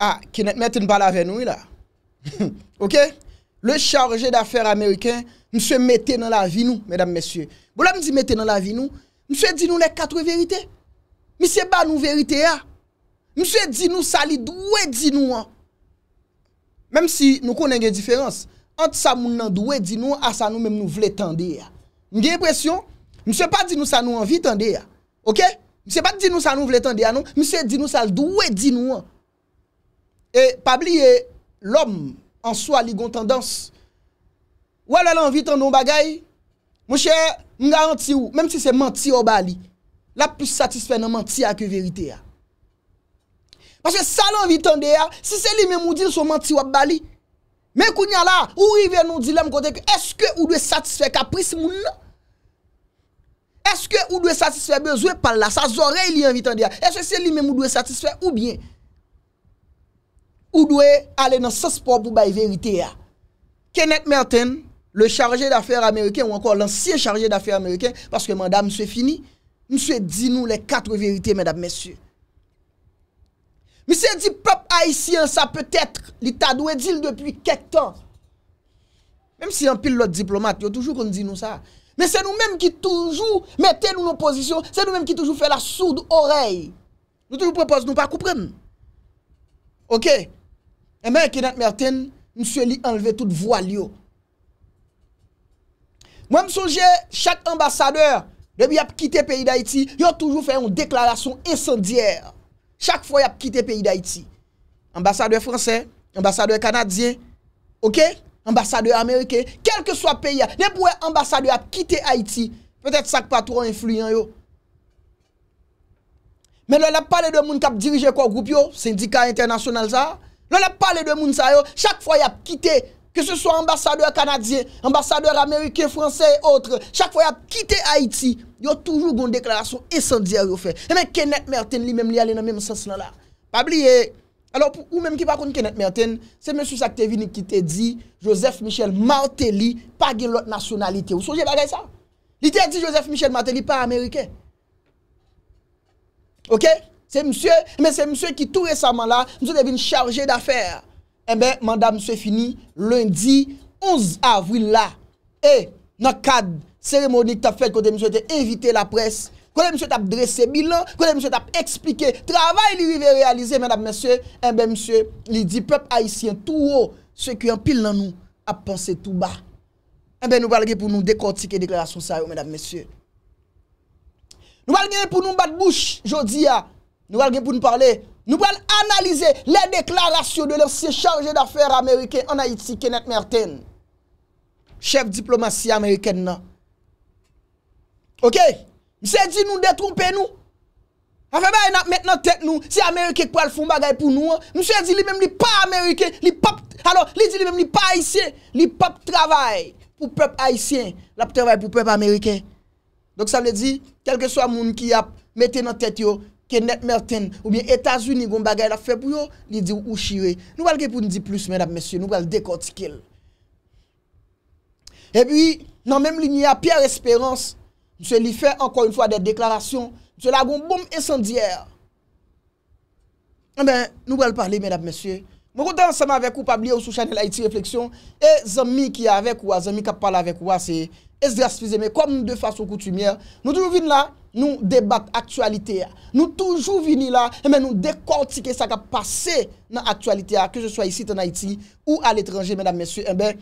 Ah, ki net mette nou bala ve nou la. Ok? Le chargé d'affèr amerikèn, mse mette nan la vi nou, mèdam mèsyè. Bola m di mette nan la vi nou, mse di nou lè katwe verite. Mse ba nou verite ya. Ah. Mse di nou sali, dwe di nou an. Ah. Mèm si nou konen gen diferans, ant sa moun nan dwe di nou, asa nou mèm nou vle tende ya. Mge yè presyon, mse pa di nou sali nou an vi tende ya. Ok? Mse pa di nou sali nou vle tende ya ah, nou, mse di nou sali dwe di nou an. E pabli e lom answa li gon tendans, wale lan vitan non bagay, mouche, mga an ti ou, menm si se manti ou bali, la plus satisfay nan manti a ke verite a. Pache sa lan vitan de a, si se li menmou di sou manti ou bali, men kounya la, ou i ven nou dilem kote, eske ou lue satisfay kapris moun la? Eske ou lue satisfay bezwe pal la, sa zorey li an vitan de a, eske se li menmou lue satisfay ou bien? Ou dwe ale nan sa spot pou bay verite ya Kenneth Merton Le chargé d'affère amerikè Ou ankor l'ansiè chargé d'affère amerikè Paske manda mswe fini Mswe di nou le katre verite mèdap mèsyou Mswe di pop haisyen sa peutètre Li ta dwe dil depi ket tan Mèm si an pil lot diplomat Yo toujou kon di nou sa Mèm se nou mèm ki toujou Mète nou nou posisyon Se nou mèm ki toujou fè la sou d'orey Nou toujou prepos nou pa kouprem Ok Amerike eh nan merten, mswe li anleve tout voal yo. Mwen msouje, chak ambasadeur, debi ap kite peyi da iti, yo toujou fè yon deklarasyon esandier. Chak fwa ap kite peyi da iti. Ambasadeur franse, ambasadeur kanadze, ok, ambasadeur amerike, kelke swa peyi ya, ne pou e ambasadeur ap kite a iti, pwetet sak pa tou an influyen yo. Men lè lè palè de moun kap dirije kwa goup yo, sindika internasyonal za, Nan ap pale dwen moun sa yo, chak fwa yap kite, ke se so ambasadeur kanadien, ambasadeur ameriken, franse et autre, chak fwa yap kite Haiti, yo toujou bon deklarasyon esan diya yo fe. E men Kenneth Merton li menm li alen nan menm sens nan la. Pabliye. Alors pou ou menm ki pa kon Kenneth Merton, se men sou sa ki te vini ki te di, Joseph Michel Martelly pa gen lot nasyonalite. Ou souje bagay sa? Li te di Joseph Michel Martelly pa ameriken? Ok? Ok? Se msye, men se msye ki tout resaman la, msye devine charje da fer. En ben, manda msye fini lundi 11 avril la. E, nan kad seremonik ta fed kote msye te evite la pres. Kote msye tap drese bilan, kote msye tap explike. Travay li vive realize, men ap msye. En eh ben msye, li di pep haisyen tou ou, se kwen pil nan nou, ap pense tou ba. En ben nou balge pou nou dekortike deklarasyon sa yo, men ap msye. Nou balge pou nou mbat bouch jodi ya. Nou wal gen pou nou parle. Nou wal analize le deklarasyon de lèf siye chanje d'affèr Amerike an Haiti Kenneth Merton. Chef diplomasy Amerike nan. Ok? Miseye di nou detroupe nou. Afè mè yon ap met nan tèt nou si Amerike kwa l foun bagay pou nou an. Miseye di li mèm li pa Amerike, li pap, alò, li di li mèm li pa Aisyen, li pap travay pou pep Aisyen, lap travay pou pep Amerike. Donk sa mè di, tel ke so a moun ki ap mette nan tèt yo, Kè net mèrten, oubyen Etats-Unis goun bagay la febouyo, li di ou u shire. Nou wèl gèpoun di plus, mèdap mèsyè, nou wèl dekortikèl. E bi, nan mèm liniè, pèr espérans, msè li fè ankon yon fwa de deklarasyon, msè la goun boum esandiyèr. Mè, nou wèl parli, mèdap mèsyè. Mwen kontan sa mè avè koupab liye ou sou chanel Haiti Reflexion. E zanmi ki avè kouwa, zanmi kap pala avè kouwa, se es drastize mè, kom moun de fwa sou koutumyèr. Nou di moun vin la. Nou debat aktualite ya. Nou toujou vini la, men nou dekontike sa ka pase nan aktualite ya, ke jo swa isi tan Haiti ou al etranje, men dam mensye. En eh ben,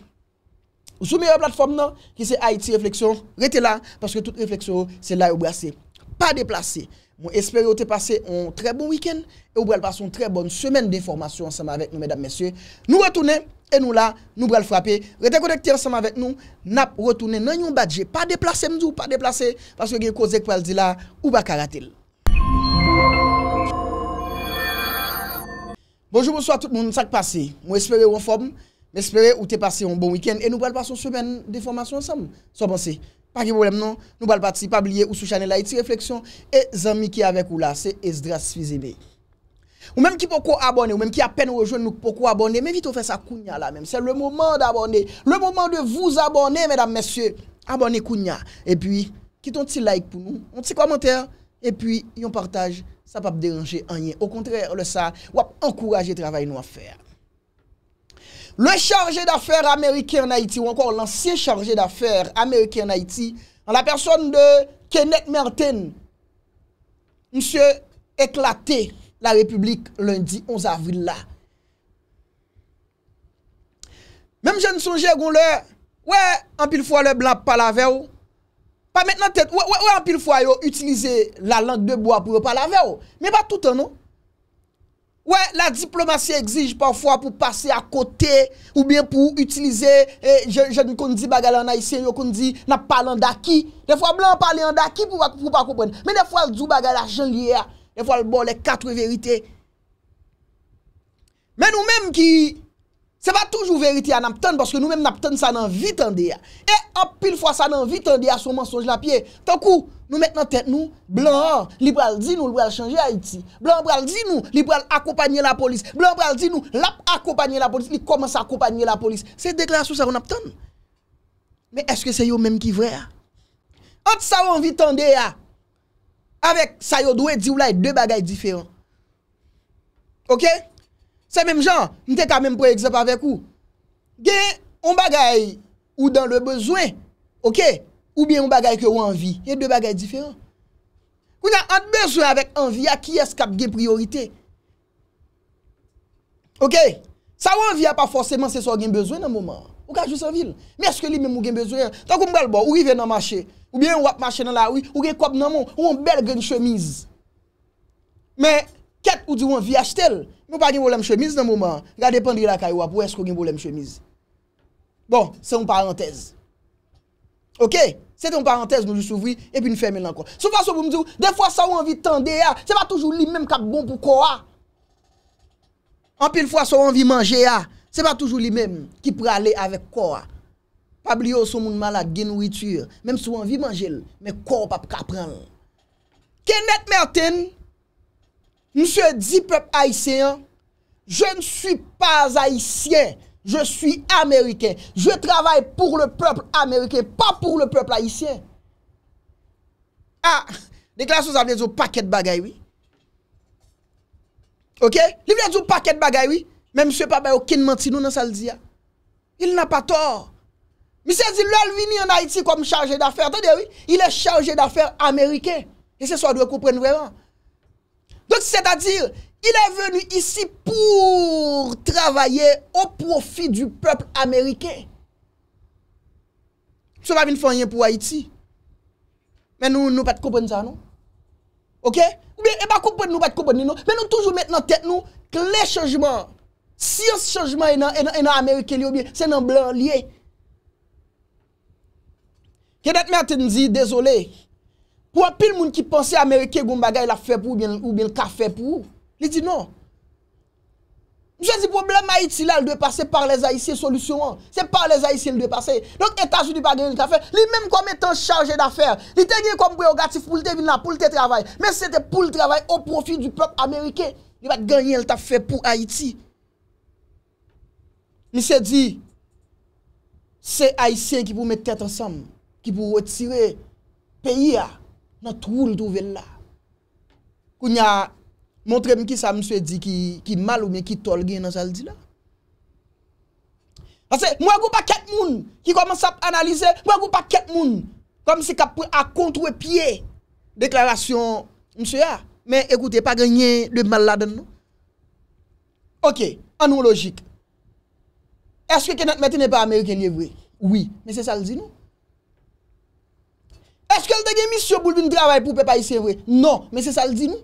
sou me yo platform nan, ki se Haiti Reflexion, rete la, paske tout Reflexion, se la yo brese. Pa deplase. Mwen espere yo te pase un tre bon week-end, yo brel passe un tre bon semen de formasyon seman vek nou men dam mensye. Nou retounen. E nou la, nou brel frape, rete konek ti ansam avek nou, nap rotoune nan yon badje, pa deplase mdou, pa deplase, paske gen kosek pal di la, ou pa karatil. Bonjour, bonsoir tout moun, sak pase, mwen espere ou an form, mwen espere ou te pase an bon week-end, e nou brel pason semen de formasyon ansam, so panse, pa ki problem non, nou brel pati, pa bliye ou sou chanel a iti refleksyon, e zanmi ki avek ou la, se Esdras Fizebe. Ou même qui pourquoi abonner ou même qui à peine rejoindre nous pourquoi abonner mais vite on fait ça Kounia là même. C'est le moment d'abonner, le moment de vous abonner, mesdames, messieurs. Abonnez Kounia. Et puis, quitte un petit like pour nous, un petit commentaire, et puis, yon partage. Ça ne va pas déranger rien. Au contraire, le ça, ou encourager le travail nous à faire. Le chargé d'affaires américain en Haïti, ou encore l'ancien chargé d'affaires américain en Haïti, en la personne de Kenneth Merten monsieur éclaté, la republik lundi 11 avril la. Mem jen sonje goun lè, wè, anpil fwa lè blan pa la vè ou, pa men nan tèt, wè, wè, wè, anpil fwa yo, utilize la lant de boa pou yo pa la vè ou, men ba tout an nou. Wè, la diplomatie exige pafwa pou pase akote, ou bien pou utilize, eh, jen kon di bagala na isen yo, kon di na palan da ki, de fwa blan pale an da ki pou pa kompwen, men de fwa ldi bagala jen liye a, Lè fwa l bo lè katwe verite. Mè nou mèm ki, se pa toujou verite a naptan, paske nou mèm naptan sa nan vitan de ya. E hop, pil fwa sa nan vitan de ya, sou mensonj la piye. Tonkou, nou mèk nan tèt nou, blan an, li pral di nou, li pral chanje Haiti. Blan pral di nou, li pral akopanyen la polis. Blan pral di nou, l ap akopanyen la polis, li komanse akopanyen la polis. Se dekla sou sa roun naptan. Mè eske se yo mèm ki vre ya? Ot sa roun vitan de ya, Avèk sa yo dwe di ou la yè dè bagay diferant. Ok? Se mèm jan, mèm te kamèm pre-exemple avèk ou. Gen yon bagay ou dan lè bezwen, ok? Ou bien yon bagay ki ou anvi. Yè dè bagay diferant. Ou yon anbezwen avèk anvi, a ki eskap gen priorite? Ok? Sa ou anvi a pa fòseman se so gen bezwen nan mouman. Ou ka jou sa vil? Mè eske li mèm ou gen bezoyan? Takou mbel bo, ou i ven nan machè? Ou bien ou ap machè nan la oui? Ou gen kop nan moun? Ou an bel gen chemiz? Mè ket ou di wan vi achetèl? Mè ou pa gen wolem chemiz nan mouman? Gade pendri la kay wap, ou eske ou gen wolem chemiz? Bon, se yon parantez. Ok? Se yon parantez nou jous ouvri, epi nou fèmè lankon. Sou fwa sou pou mdi ou, de fwa sa wan vi tende ya, ah, se pa toujou li mèm kap bon pou kowa. An pi l fwa sa wan vi manje ya, ah. Se pa toujou li mèm ki pou alè avèk kor. Pabliyo sou mounman la genwitur. Mèm sou an vi manjèl. Mè kor pa pou kaprenl. Kenneth Merton, msè di pep haisyen, je n'suy pas haisyen. Je suis amériken. Je travèl pou le pep amériken, pa pou le pep haisyen. Ha, dekla sou sa mèdou pakèd bagay wè. Ok, li mèdou pakèd bagay wè. Men mswe pa bay okin manti nou nan sa l'diya. Il nan pa tor. Mswe di lal vini an Haiti kom charge d'affer. Tade wè, il e charge d'affer Amerike. E se so a dwe koupren vreman. Donk se ta dir, il e venu isi pou travaye ou profi du people Amerike. Mswe pa vin fanyen pou eh Haiti. Men nou pat koupren zan non? nou. Ok? E ba koupren nou pat koupren nino. Men nou toujou men nan tet nou k le chajman. Si yon se chanjman e nan Amerike li ou bi, se nan blan li e. Ke det mè a tenzi, dezolé, pou apil moun ki pense Amerike goun bagay la fe pou ou bi l'kafe pou ou, li di non. Jè di probleme Haïti la, li dwe pase par les Haïti, solusyon an. Se par les Haïti, li dwe pase. Donk etajou li bagay l'kafe, li mèm koum etan chanje d'afer. Li te gen koum kwe ogatif pou l'te vin la, pou l'te travay. Men se te pou l'te travay, ou profi du plok Amerike, li bat ganyen l'te fe pou Haïti. Ni se di se aisyen ki pou mè tèt ansam, ki pou wè tire peyi a nan troul touvel la. Kou ny a montrem ki sa mswe di ki mal ou mè ki tol gen nan saldi la. Pase mwè goupa ket moun ki koman sa analize, mwè goupa ket moun kom se kap prè a kontwe piye deklarasyon mswe a. Men ekoute, pa genye le mal la den nou. Ok, anon logik. Eske kenat meti ne pa Ameriken ye vwe? Oui. Mese sa l di nou? Eske l dege misyo boul bin dravay pou pep Aisyen vwe? Non. Mese sa l di nou?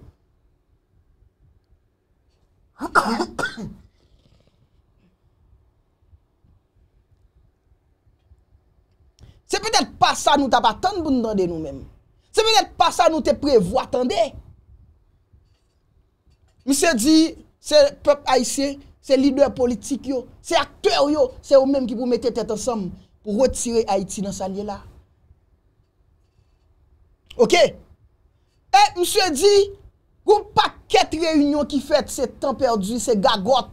Se petet pa sa nou tapat ton boun dande nou menm. Se petet pa sa nou te prevoit tande. Mese di, se pep Aisyen, Se lider politik yo, se akter yo, se ou menm ki pou mette tet ansam pou retire Haiti nan sa liye la. Ok? E, eh, mswe di, goun pa ket reyunyon ki fet se tan perdu, se gagot.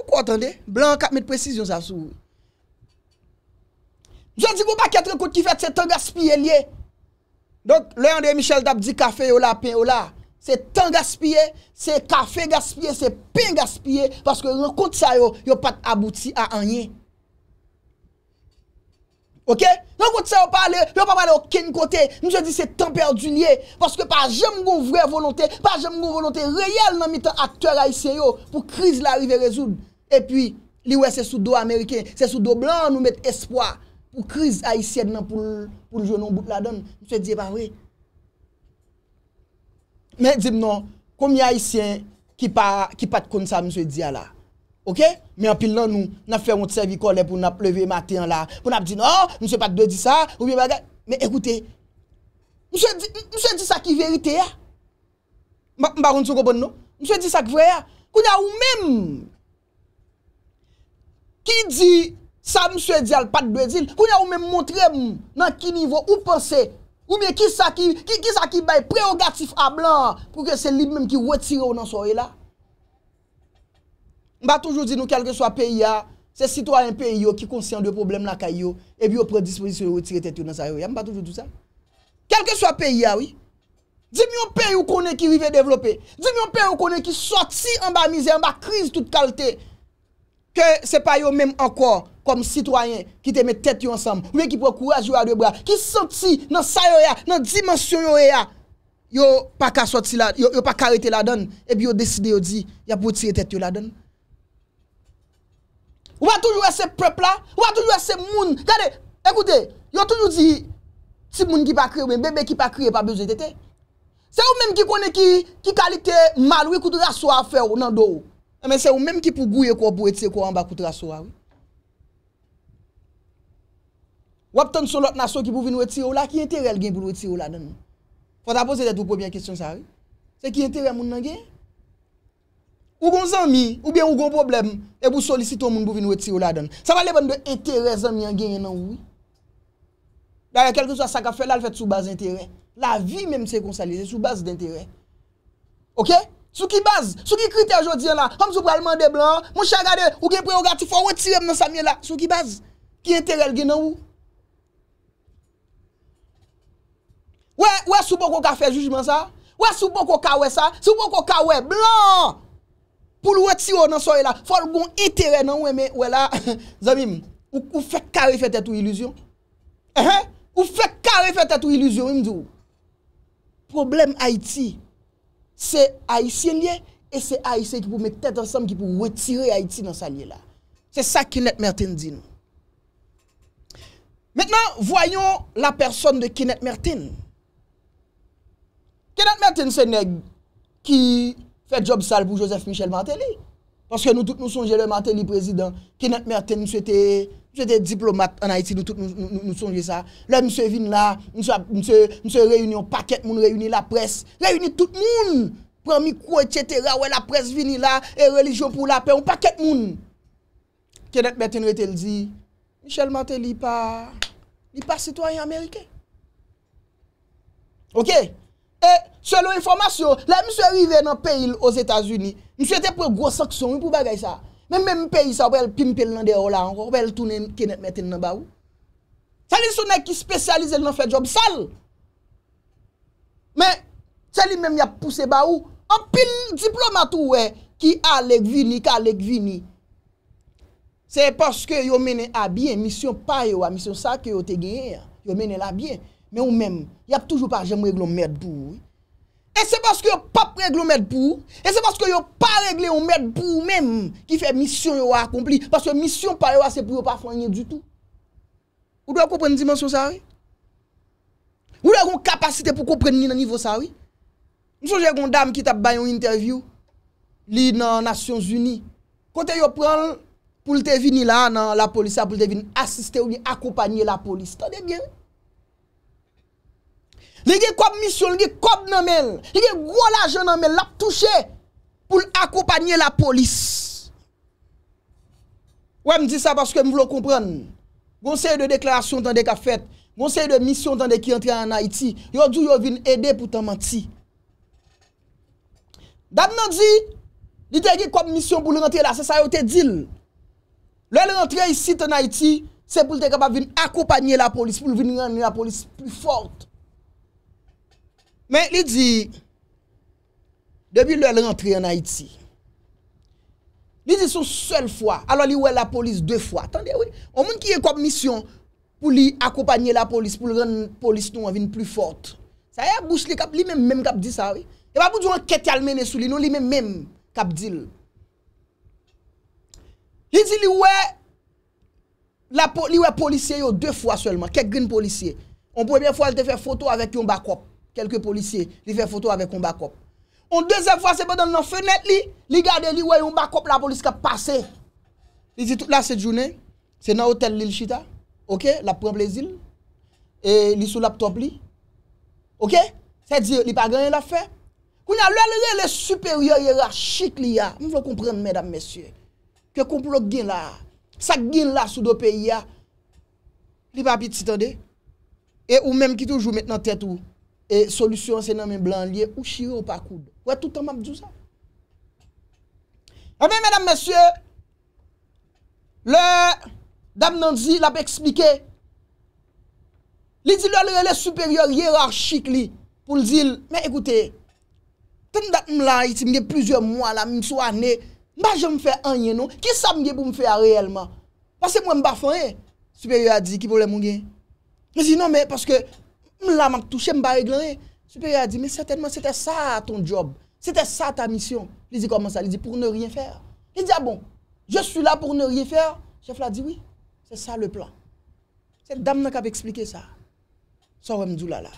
Ou kwa atende? Blan, kap met prezisyon sa sou. Mswe di, goun pa ket reyunyon ki fet se tan gaspil liye. Donk, le yon dey Michel Dabdi, kafe yo la, pen yo la. Se tan gaspye, se kafe gaspye, se pen gaspye, paske renkont sa yo, yo pat abouti a anye. Ok? Renkont sa yo pale, yo pale o ken kote, nou se di se tan perdulye, paske pa jem goun vre volonte, pa jem goun volonte reyal nan mitan akteur Aisyen yo, pou kriz la rive rezoud. E pi, li we se sou do Ameriken, se sou do blan nou met espoi, pou kriz Aisyen nan pou l'jounon bout la don, nou se di e pa vre. Men di mnon, kom ya isyen ki pat kon sa mswe diya la. Ok? Men apil nan nou, nan fe moun serviko le pou nan pleve maten la. Pou nan ap di nou, oh, mswe pat dwe di sa. Mwen bagay, men ekoute. Mswe di sa ki verite ya? Mba kon sou gobon nou? Mswe di sa ki vwe ya? Koun ya ou men moun? Ki di sa mswe diya l pat dwe di? Koun ya ou men moun tre moun nan ki nivou ou posey? Ou miye non, ki sa ki baye preogatif a blan pou ke se libe menm ki wetire ou nan soye la? Mba toujou di nou kelke swa peyi ya, se sitwa en peyi yo ki konsen de problem la kay yo, e bi yo predispozisyon wetire teti ou nan soye la, mba toujou tou sa? Kelke swa peyi ya, di miyo peyi ou konen ki rive devlope, di miyo peyi ou konen ki soti an ba mize, an ba kriz tout kalte, Kè se pa yo mèm ankor kom sitwayen ki te mè tèt yo ansam, wè ki pokouraj yo a lè brè, ki soti nan sayo ya, nan dimensyon yo ya, yo pa karite la don, epi yo deside yo di, ya potire tèt yo la don. Ouwa toujou wè se prepla, ouwa toujou wè se moun, gade, ekoute, yo toujou di, si moun ki pa kre wè, bebe ki pa kre pa bejè tète, se yo mèm ki konè ki kalite mal, wè koutou ya sou a fè wè nan do wè. Non, Mè se ah ou mèm ki pou gouye kwa pou etse kwa anba koutra sou a wè. Wap ton solot naso ki pou vin weti ou la, ki entere el gen pou weti ou la den? Fwa ta pose det ou pòbyen kisyon sa wè. Se ki entere moun nan gen? Ou gon zan mi, ou ben ou gon problem, e pou solisito moun pou vin weti ou la den. Sa wale bon de entere zan mi an gen enan wè. Dè a yè kelke sou a sa ka fè lal fèt sou baz entere. La vi mèm se konsalize sou baz d'entere. Okè? Sou ki baz, sou ki kriter jodien la, ham sou pralman de blan, moun chagade, ou gen preogati, fò wè tirem nan sa miye la, sou ki baz, ki enterel gen nan ou. Wè, wè sou bon koka fè jujman sa? Wè sou bon koka wè sa? Sou bon koka wè blan! Poul wè tirem nan sa miye la, fò l'gon enterel nan ou, wè la, zamim, ou fè kare fè tè tou iluzyon? Ehè, ou fè kare fè tè tou iluzyon, im di ou. Problem Haiti, c'est Haïtien lié et c'est Haïtien qui peut mettre tête ensemble, qui peut retirer Haïti dans sa lié là. C'est ça Kenneth Martin dit Maintenant, voyons la personne de Kenneth Mertin. Kenneth Mertin, c'est nèg qui fait job sale pour Joseph Michel Martelly. Parce que nous tous nous songeons le Martelly président. Kenneth Mertin, c'était Mwen se te diplomat an Haiti nou tout nou sonje sa. La mwen se vin la, mwen se reyouni an paket moun, reyouni la pres. Reyouni tout moun. Pren mi kou et chetera, wè la pres vin li la, e relijon pou la pe, an paket moun. Kenneth Bertin rete l di, Michel Martelly pa, li pa sitwanyan Amerike. Ok? E, selon informasyon, la mwen se ri ven an peil os Etats-Unis. Mwen se te pre gros sakson, mwen pou bagay sa. Mè mèm peyi sa wèl pinpil nan de Hollande, wèl toune mèten nan ba ou. Sali sou nè ki spesyalize nan fè job sal. Mè sali mèm yap pousse ba ou, an pil diplomatou wè, ki alek vini, ka alek vini. Se paske yo mènen a bien, misyon pa yo, misyon sa ki yo te genye, yo mènen la bien. Mè ou mèm, yap toujou pa jèmou e glom mèd dou. E se baske yo pa pregle ou mèd pou ou, e se baske yo pa regle ou mèd pou ou mèm ki fe misyon yo akompli. Baske misyon pa yo a se pou yo pa fanyen du tout. Ou do a kompren dimensyon sa ou? Ou do a kon kapasite pou kompren ni nan nivou sa ou? Mison jè kon dam ki tap bayon interview li nan Nasyons Uni. Kote yo pran pou lte vini la nan la polis, sa pou lte vini asiste ou li akopanyen la polis. Tande bien ou? Lè gen kop misyon, lè gen kop nanmel, lè gen gwo la jen nanmel, lè ap touche pou l'akopanye la polis. Ouè m di sa paske m vlo kompran, gonsèy de deklarasyon tan dek a fèt, gonsèy de misyon tan dek y entri an Haiti, yon djou yon vin ede pou tan mati. Dam nan di, lè gen kop misyon pou l'entri an la sè, sa yon te dil. Lè lè entri an yi sit an Haiti, se pou lè te kapap vin akopanye la polis, pou lè vin renne la polis pou fort. Men li di, debi lè lè rentre yon Haiti. Li di sou sel fwa, alò li wè la polis dè fwa. Tande, wè, o moun ki yon kom mission pou li akopanyè la polis, pou lè polis nou avin pli fort. Sa yon bous li kap, li men men kap di sa, wè. E pa bous yon ket yalmène sou li nou, li men men kap di lò. Li di li wè, li wè polisye yo dè fwa selman, kek gen polisye. On pouè e bè fwa lè te fè foto avèk yon bakop. kelke polisye, li fe foto ave kon bakop. On dezen fwa sebe dan nan fenet li, li gade li woye kon bakop la polis ka pase. Li zi tout la set jounen, se nan hotel li l chita, ok, la promple zil, e li sou laptop li, ok, se zi li pa ganyan la fe. Kounyan, lè lè lè lè superior yera chik li ya, mwen vlo kompren mèdam mesye, kwen kompren lò gyn la, sa gyn la sou do peyi ya, li pa api titande, e ou mèm ki toujou met nan tet ou, E solusyon se nan men blan liye ou shire ou pa koud. Wè e toutan map djou sa. Ame, mèdame, mèsyè, le dam nan zi l ap eksplike. Li di l al relè supèryor yè rarchik li pou l zil. Mè, ekoutè, ten dat m la iti m yè plüzyò mwa la m sou anè, m wajè m fè anye nou. Kè sa m yè pou m fè a reèlman? Wè se m wè m bafanè? Supèryor a di ki pou l moun gen. M zi, nan mè, paske... Mla mak touche, mba e glan e. Superi a di, mwen certainman, se te sa ton job. Se te sa ta misyon. Li di, koman sa? Li di, pou ne rien fer. Li di, abon, ah je sou la pou ne rien fer. Chef la di, oui, se sa le plan. Se dam nan kap explike sa. So remdou la la.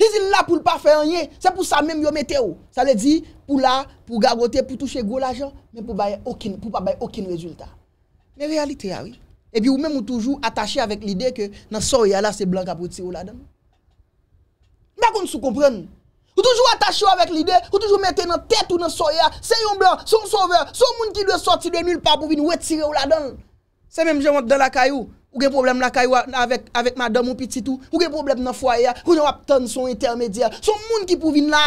Li di, la pou l pa fe anye, se pou sa menm yo meteo. Sa le di, pou la, pou garote, pou touche gwo la jan, mwen pou baye okin, pou pa baye okin rezultat. Men realite ya, ah oui. Et puis, ou même, ou toujours attaché avec l'idée que dans ce là c'est blanc qui retirer tirer là-dedans. Mais qu'on se comprenne. Ou toujours attaché avec l'idée, ou toujours mettre dans tête ou dans soya, c'est un blanc, son sauveur, son monde qui doit sortir de nulle part pour venir retirer ou là-dedans. C'est même, je dans la caillou. Ou un problème la caillou avec, avec madame ou petit tout. Ou un problème dans foyer, ou yon son intermédiaire. Son monde qui pour venir là.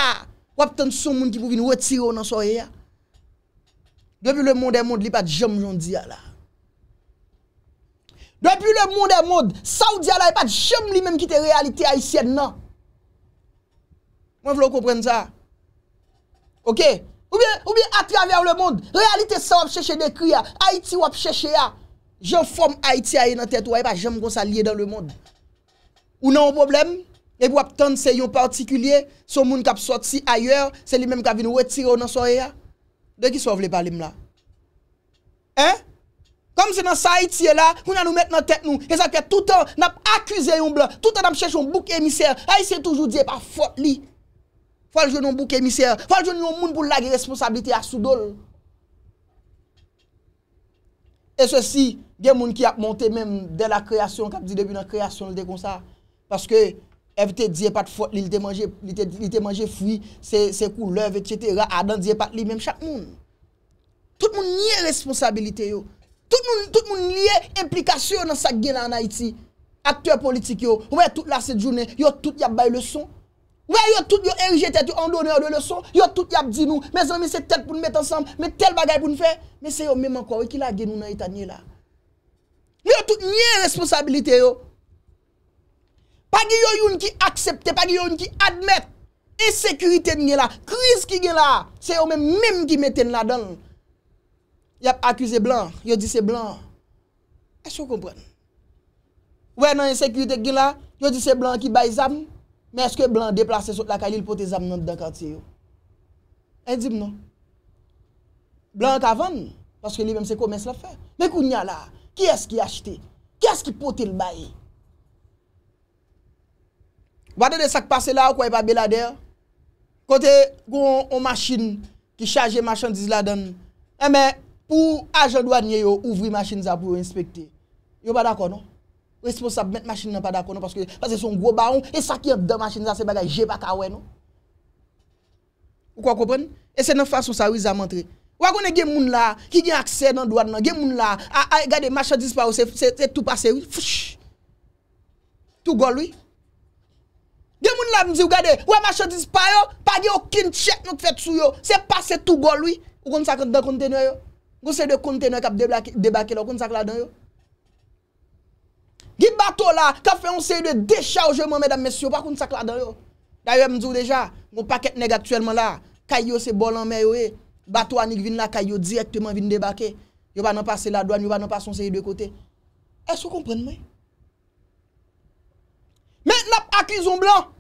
Ou avez son monde qui pour venir retirer dans soya. Depuis le monde est monde, il pas de jamais là. Depi le moun de moun, saoudia la e pat jom li menm ki te realite Haitien nan. Mwen vlo kompren sa. Ok? Ou bi atraver le moun, realite sa wap chèche dekri ya, Haiti wap chèche ya, jom form Haiti a ye nan tèt ou a ye pat jom konsa liye dan le moun. Ou nan wap problem, e pou wap tan se yon partikulye, son moun kap sot si ayer, se li menm kap vin wetire ou nan soye ya, ah. dekis wap vle palim la? Hein? Hein? Kom se nan sa iti e la, moun an nou met nan tek nou. E zake toutan nap akwize yon blan. Toutan nap chèch yon bouk emisè. Ay se toujou diye pa fote li. Fal joun yon bouk emisè. Fal joun yon moun pou lage responsabilite ya soudol. E sosi, gen moun ki ap monte mèm de la kreasyon. Kap di debi nan kreasyon li de kon sa. Paske evite diye pat fote li. Li te manje fwi. Se kou lev et chetera. Adan diye pat li mèm chak moun. Tout moun nye responsabilite yo. Tout moun liye implikasyon nan sak gen la an Haiti. Akteur politik yo. Wey tout la set jounen. Yo tout yap bay le son. Wey yo tout yo RGT tu andone yo de le son. Yo tout yap di nou. Me zon mi se tel pou nou met ansanm. Me tel bagay pou nou fe. Me se yo mèman kwa wey ki la gen nou nan Haiti anye la. Yo tout nye responsabilite yo. Pa ki yo yon ki aksepte. Pa ki yo yon ki admet. E sekurite anye la. Kriz ki gen la. Se yo mèmen mèm ki met en la dan. Yap akuse blan, yo di se blan. E chou kompwen? Ouè nan yon sekwitek gen la, yo di se blan ki bay zam, men eske blan deplase sot la kalil pote zam nan non. de dan kantye yo. E di mnon? Blan kavan, paske li mwen se komem se la fe. Men kou nyan la, ki eski yachite? Ki eski pote l baye? Wadè de sak pase la, wak wè pa belade? Kote, goun yon machine, ki chaje yon machandise la dan. E eh, men, pou ajan douan nye yo ouvri machin za pou yo inspekte. Yo pa dakon, no? We supposed sa met machin nan pa dakon, no? Paske son goba on, e sakye ap den machin za se bagay je baka we, no? Ou kwa kopen? E se nan fason sa we zamantre. Ou akone gen moun la, ki gen akse nan douan nan, gen moun la, a gade machin dispa yo, se tou pase, oui? Fush! Tou gol, oui? Gen moun la mizi ou gade, ou a machin dispa yo, pa ge yo kin chek nou kfe tsu yo, se pase tou gol, oui? Ou kon sa kante dan konten yo, yo? Gou sey de kontene kap debake la, koun sak la dan yo? Gip bato la, kap fe yon sey de desha ou jèman mèdame mesyo, pa koun sak la dan yo? Daye mdou deja, moun paket negatuelman la, kayo se bolan mè yo e, bato anik vin la kayo, direktman vin debake, yo pa nan pase la doan, yo pa nan pase yon sey de kote. Es ou kompon mwen? Mèd la akizon blan!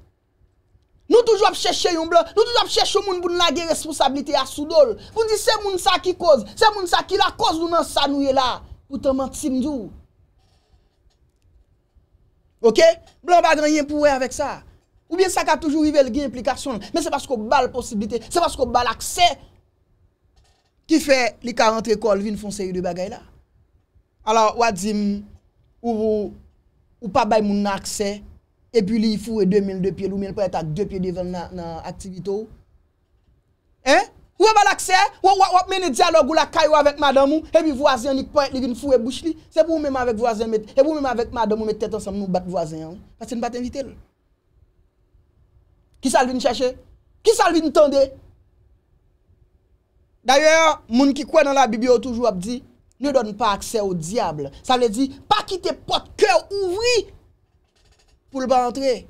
Nou toujou ap chèche yon blan, nou toujou ap chèche yon moun pou nan gen responsabilite ya soudol. Poun di se moun sa ki koz, se moun sa ki la koz, nou nan sa nouye la. Poutanman tsin djou. Ok? Blan badran yon pouwe avèk sa. Ou bien sa ka toujou rivel gen implikasyon. Men se paskou bal posibilite, se paskou bal akse. Ki fè li 40 rekol vin fon se yon bagay la. Alors wadzim, ou pa bay moun akse... E pi li yi fou e 2002 piye, lou mi l pou etak 2002 piye devan nan aktivite ou. Hein? Ou e bal akse? Ou wap men e diyalog ou la kayo avet madam ou, e bi voisin yi pou et li vin fou e bouch li. Se pou mèm avet madam ou met tèt ansam nou bat voisin ou. Bas se nou bat en vitel. Ki sal vin chache? Ki sal vin tende? D'ayor, moun ki kwen nan la Bibyo toujou ap di, nou don pa akse ou diable. Sa le di, pa kite pot kè ou wii. pou l ba antre.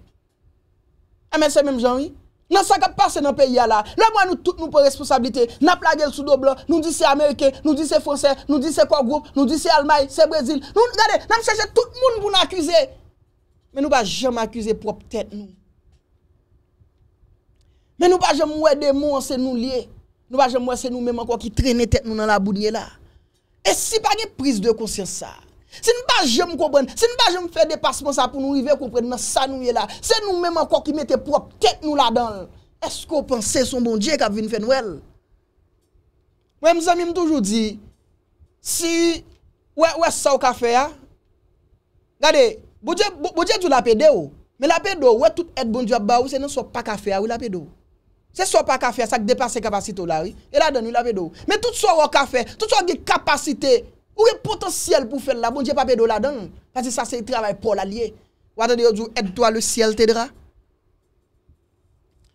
A men se menm janwi, nan sa ka passe nan peyi a la, la mwen nou tout nou pou responsabilite, nan plage l sou do blan, nou di se Amerike, nou di se Fransè, nou di se Kogou, nou di se Almai, se Brésil, nou gade, nan se jè tout moun pou nan akuse, men nou ba jèm akuse prop tèt nou. Men nou ba jèm mwen demou anse nou liye, nou ba jèm mwen anse nou mèman kwa ki trene tèt nou nan la bou liye la. E si pa gen prise de konsens sa, Se nou pa jèm kòpèn, se nou pa jèm fè depasman sa pou nou yve kòpèn nan sa nou yè la, se nou mèman kòpèm etè prop, kèk nou la dan, es kòpèn se son bon diè kòpèm vin fè nou el? Mwen mzami mtoujou di, si, wè, wè, sa ou ka fè ya? Gade, bò diè, bò diè djou la pè de ou, mè la pè de ou, wè, tout et bon diè ba ou, se nou so pa ka fè ya, wè la pè de ou. Se so pa ka fè ya, sa kè depasè kapasite ou la, wè, e la dan, wè la pè de ou. Mè tout so wè Bon ou e potensiyel pou fèl la, bon diye pa pe do la dan. Pasi sa se yi travay pou la liye. Ou atende yo djou, ete to a le siyel te dra.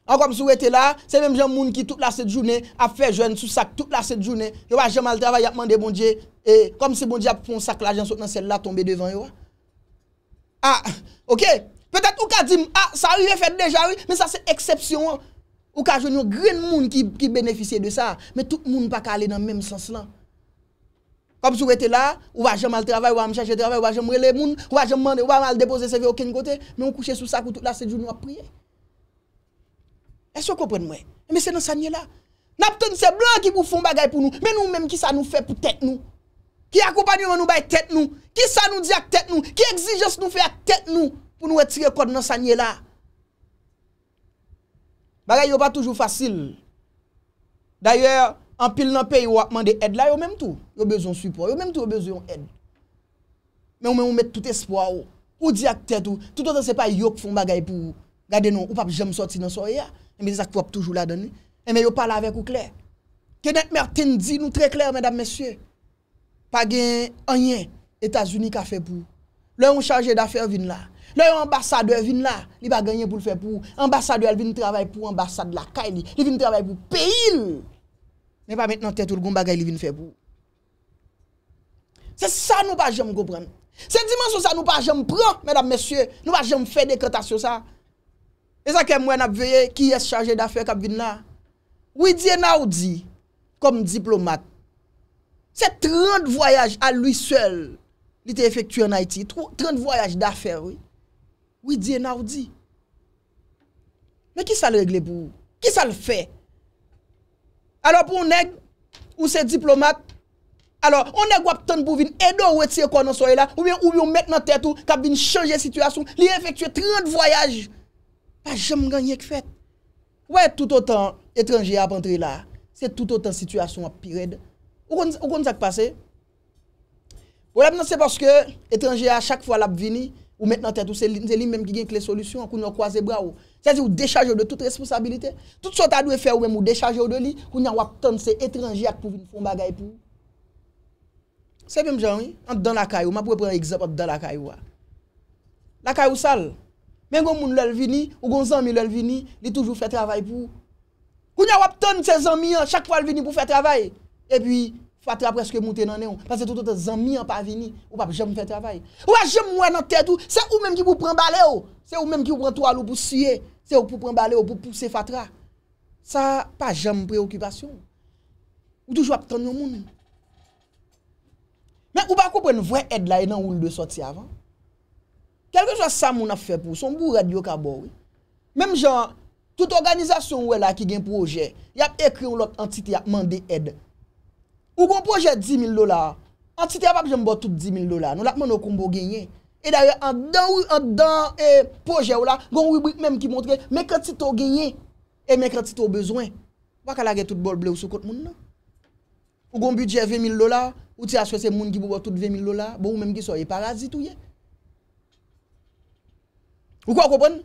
Ou kom sou wè te la, se mèm jèm moun ki tout la set jounè, ap fè jwen sou sak tout la set jounè, yo wè jèm al travay ap mande bon diye, e kom si bon diye ap pon sak la, jèm sou nan sel la tombe devan yo. Ah, ah, a, ok, pètè ou ka di, a, sa wè fèl deja wè, men sa se eksepsyon, ou ka jwen yon gren moun ki beneficye de sa, men tout moun pa kalè nan mèm sens lan. Kom sou ete la, ouwa jem al travay, ouwa m jaje travay, ouwa jem rele moun, ouwa jem mande, ouwa m al depoze seve oken kote, men ou kouche sou sa koutou la sejou nou apriye. E sou kompren mwen? E men se nan sanye la. Nap ton se blan ki pou fon bagay pou nou, men nou men ki sa nou fe pou tet nou. Ki akopanyo men nou bay tet nou, ki sa nou di ak tet nou, ki egzi jes nou fe ak tet nou, pou nou etire kod nan sanye la. Bagay yo pa toujou fasil. Da ye, Anpil nan pe yon wakman de ed la, yon menm tou. Yon bezon supo, yon menm tou yon bezon ed. Men ou menm ou met tout espo a ou. Ou di ak tet ou. Tout an se pa yon kifon bagay pou gade nou. Ou pap jem soti nan soya. Eme yon sa kifon ap toujou la deni. Eme yon pala avek ou kler. Kenen mertin di nou tre kler, menam mesye. Pa gen anyen Etasuni ka fe pou. Lè yon chanje da fe vin la. Lè yon ambasade vin la. Li baganyen pou fe pou. Ambasade vin travay pou ambasade la. Li vin travay pou peyil. Nè pa mèt nan tè toul goun bagay li vin fè pou. Se sa nou pa jèm gòpren. Se dimensyon sa nou pa jèm pran, mèdap mèsyè, nou pa jèm fè dekretasyon sa. E sa ke mwen ap veye ki yè se chanje da fè kabina. Ou yè diè na ou di, kom diplomat. Se 30 voyaj a lui sèl li te efektu en Haiti. 30 voyaj da fè wè. Ou yè diè na ou di. Mè ki sa lègle pou? Ki sa lè fè? Alo pou ou neg, ou se diplomat, alo, ou neg wap tan pou vin, edo ou wet se yo kwa nan soye la, ou bien ou yon met nan tet ou, kap vin chanje situasyon, li efektue 30 voyaj, pa jam ganyek fet. Ou e tout otan, etranje a ap antre la, se tout otan situasyon ap pired. Ou kon sa k pase? Ou la, nan se poske, etranje a chak fwa la ap vini, ou met nan tet ou, se li menm ki gen kli solusyon, akoun yo kwa se bra ou. Se zi ou dechaje ou de tout responsabilite, tout sota dwe fè ou mèm ou dechaje ou de li, kou nyan wap ton se etranji ak pou vini fon bagay pou. Se mèm jan wè, an dan lakay ou, mè pou wè pren ekzop an dan lakay ou wè. Lakay ou sal, mèm gò moun lèl vini, ou gò zanmi lèl vini, li toujou fè travay pou. Kou nyan wap ton se zanmi an, chak fwa lèl vini pou fè travay, e pi fwa tra preske mouten anè ou, pan se tout an zanmi an pa vini, ou pap jèm fè travay. Ou wè j Se ou pou pren bale, ou pou pousse fatra. Sa pa jam preokipasyon. Ou toujwa pou tan yon moun. Men ou bako pren vwen ed la enan ou l de soti avan. Kelke jwa sa moun ap fe pou, son bou rad yon kabou. Mem jan, tout organizasyon wè la ki gen proje, yap ekri ou lop antite yap mande ed. Ou kon proje 10.000 dolar, antite yap ap jen bote tout 10.000 dolar, nou lakman nou konbo genyen. E daye, an dan pojè ou la, goun wibwik mèm ki montre, mèk reti tou genyen, e mèk reti tou bezwen, wakalage tout bol ble ou sou kont moun nou. Ou goun budget 20 000 lola, ou ti aswese moun ki bou wot tout 20 000 lola, bon mèm ge sou e parazit ou ye. Ou kwa koupen?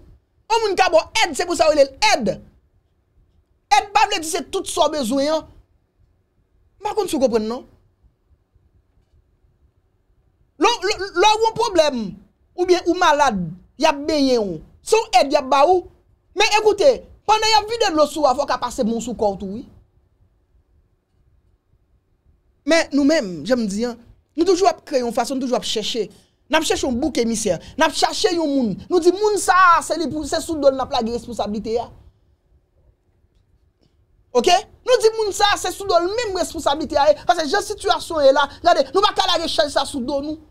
Ou moun ka bo ed, se pou sa ou lèl, ed! Ed! Ed! Bable di se tout sou bezwen, mwen kon sou koupen nou. Lou woun problem Ou malade Yap beye yon Soun ed yap ba ou Men ekoute Pendan yap vide lousou Fok apase moun sou koutou Men nou men Jem diyan Nou toujou ap kre yon fason Toujou ap chèche Nap chèche yon bouke misè Nap chèche yon moun Nou di moun sa Se li pou se soudol Nap lage responsabilite ya Ok? Nou di moun sa Se soudol Meme responsabilite ya Fase je situasyon e la Gade nou bakalage Chèche sa soudol nou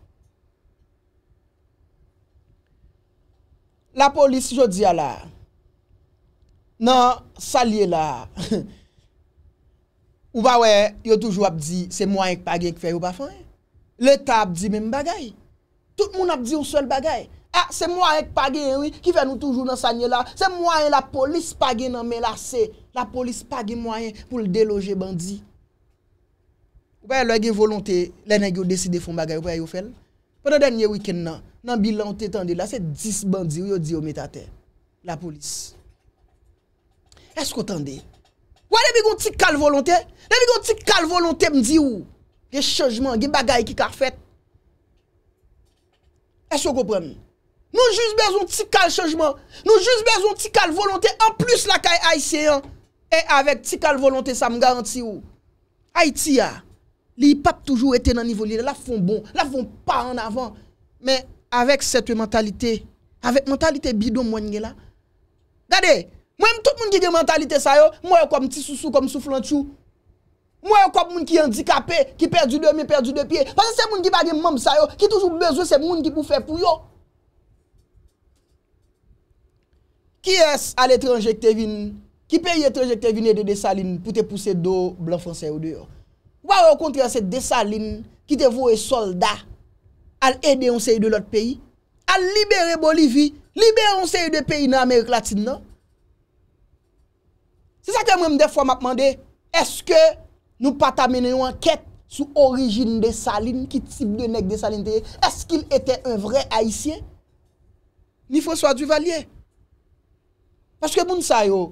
La polis yo di ala, nan salye la, ou ba we, yo toujou ap di, se mwen yon page yon ki fe yon pa fanyen. Le ta ap di men bagay, tout moun ap di yon sel bagay. Ah, se mwen yon page yon ki ven yon toujou nan salye la, se mwen yon la polis page yon nan men la se, la polis page yon mwen yon pou l deloje bandi. Ou ba yon lage e yon volonte, lene yon deside fon bagay, ou ba yon fanyen. Pwede denye wikin nan, nan bilan ou te tende la, se disbandi ou yo diyo metate. La polis. Esko tende? Wane bi gon ti kal volonte? Debi gon ti kal volonte mdi ou? Ge chajman, ge bagay ki karfet. Esko gopremen? Nou juz bezon ti kal chajman, nou juz bezon ti kal volonte, an plus la kay Aisyen. E avek ti kal volonte sa mga an ti ou? Ah. Aitya. Li hip-hop toujou ete nan nivou li la, la fon bon, la fon pa an avan. Men, avek setwe mentalite, avek mentalite bidon mwen nge la. Gade, mwen mtouk moun ki de mentalite sa yo, mwen yo kom ti sousou kom soufflant chou. Mwen yo kom moun ki yandikapè, ki perdi de mi, perdi de piè. Pase se moun ki bagi mwem sa yo, ki toujou bezwe se moun ki pou fè pou yo. Ki es al etranjekte vin, ki peye etranjekte vin e de de salin pou te pousse do blan fon se yo de yo. Wa yo konti an se desaline ki te vowe soldat al ede yon sey de lot peyi? Al libere Bolivie, libere yon sey de peyi nan Amerik Latine nan? Se sa ke mwen mde fwa m ap mande, eske nou pa tamene yon anket sou orijine desaline, ki tip de nek desaline teye? Eske yon ete un vre haisyen? Ni fwa swa du valye? Pache ke moun sa yo,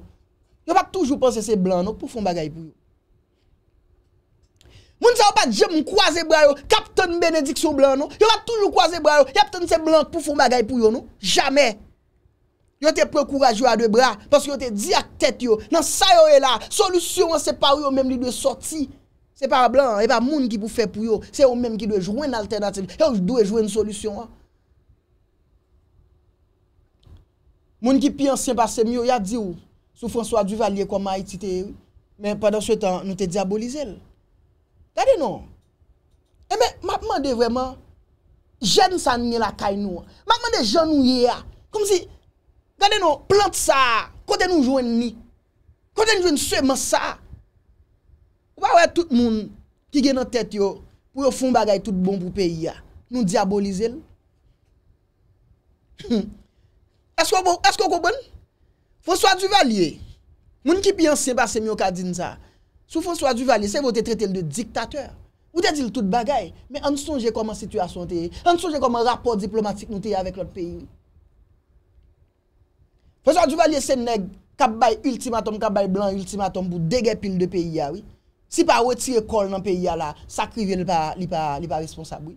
yo bak toujou panse se blan nou pou fon bagay pou yo. Moun sa ou pa djem kwaze bra yo, kapton benediksyon blan nou, yo va toujou kwaze bra yo, kapton se blan pou foun bagay pou yo nou, jamè. Yo te prekouraj yo a de bra, pask yo te di a tèt yo, nan sa yo e la, solusyon an se pa yo mèm li dwe sorti. Se pa blan, e pa moun ki pou fè pou yo, se yo mèm ki dwe jwen alternatif, yo dwe jwen solusyon an. Moun ki pi ansen pa semyo, yo ya di ou, sou François Duvalier kwa maitite, men padan sou etan nou te diabolize lè. Gade nou, eme eh, mapman de vreman jen sa nye la kay nou. Mapman de jen ou ye a. Kom si, gade nou, plant sa, kote nou jwen ni. Kote nou jwen sveman sa. Kwa we tout moun ki gen an tèt yo, wè yo foun bagay tout bon pou peyi a. Nou diabolize nou. Hmm. Esko koubon? Foswa Duvalie, moun ki pi an seba semyo kadin sa, Sou François Duvalier, se vo te trete l de diktateur, ou te dile tout bagay, men an sonje koman situasyon te ye, an sonje koman rapor diplomatik nou te ye avek l ot peyi. François Duvalier se neg, kap bay ultimatom, kap bay blan ultimatom, pou dege pil de peyi ya we, si pa weti ye kol nan peyi ya ah la, sakri ven li pa responsab we.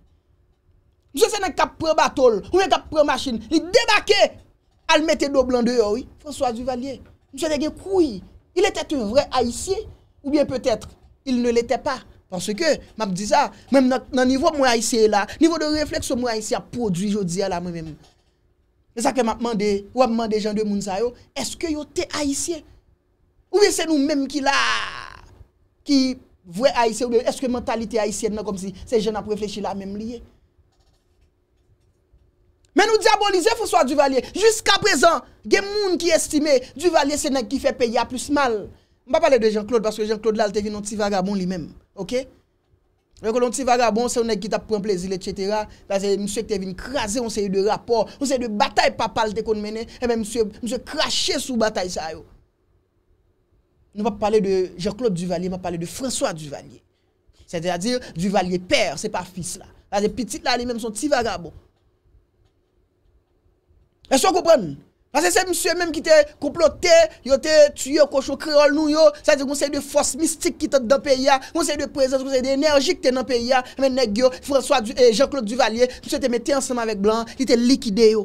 Monseneg kap pre batol, mwen kap pre machin, li debake al mette do blan de yo we. François Duvalier, monseneg ye koui, il etet un vre aisyen, Ou bien peut-être, il ne l'était pas. Parce que, ma me disa, même dans le niveau de mon haïsie là, niveau de réflexe mon haïsie a produit, je dis à la moi-même. C'est ça que ma me demande, ou a me demande les gens de Mounzayo, est-ce que yo t'es haïsie? Ou bien c'est nous-mêmes qui la... qui voyons haïsie? Ou bien est-ce que mentalité haïsienne non comme si c'est je n'en réfléchis la même liye? Mais nous diabolisez François Duvalier. Jusqu'à présent, il y a des monde qui estime Duvalier c'est n'est qui fait payer à plus mal. Mwen pa pale de Jean-Claude, paske Jean-Claude lal te vi nan ti Vagabond li men. Ok? Yon kon nan ti Vagabond, se yon ek kita pwem plezile, etc. Pase, msye te vi nkrasi, msye yon se yon de rapor, msye yon de batay papal te kon mene, msye krashe sou batay sa yo. Mwen pa pale de Jean-Claude Duvalier, mwen pa pale de François Duvalier. Se te la dir, Duvalier père, se pa fils la. Pase, petit la li men, son ti Vagabond. E sè yon kouprenne? Pase se msye menm ki te komplote, yo te tuye kousho kreol nou yo, sa di kon se de fos mistik ki te danpe ya, kon se de prezant, kon se de enerjik te nanpe ya, men neg yo, François et eh, Jean-Claude Duvalier, msye te mette ansama vek blanc, li te likide yo.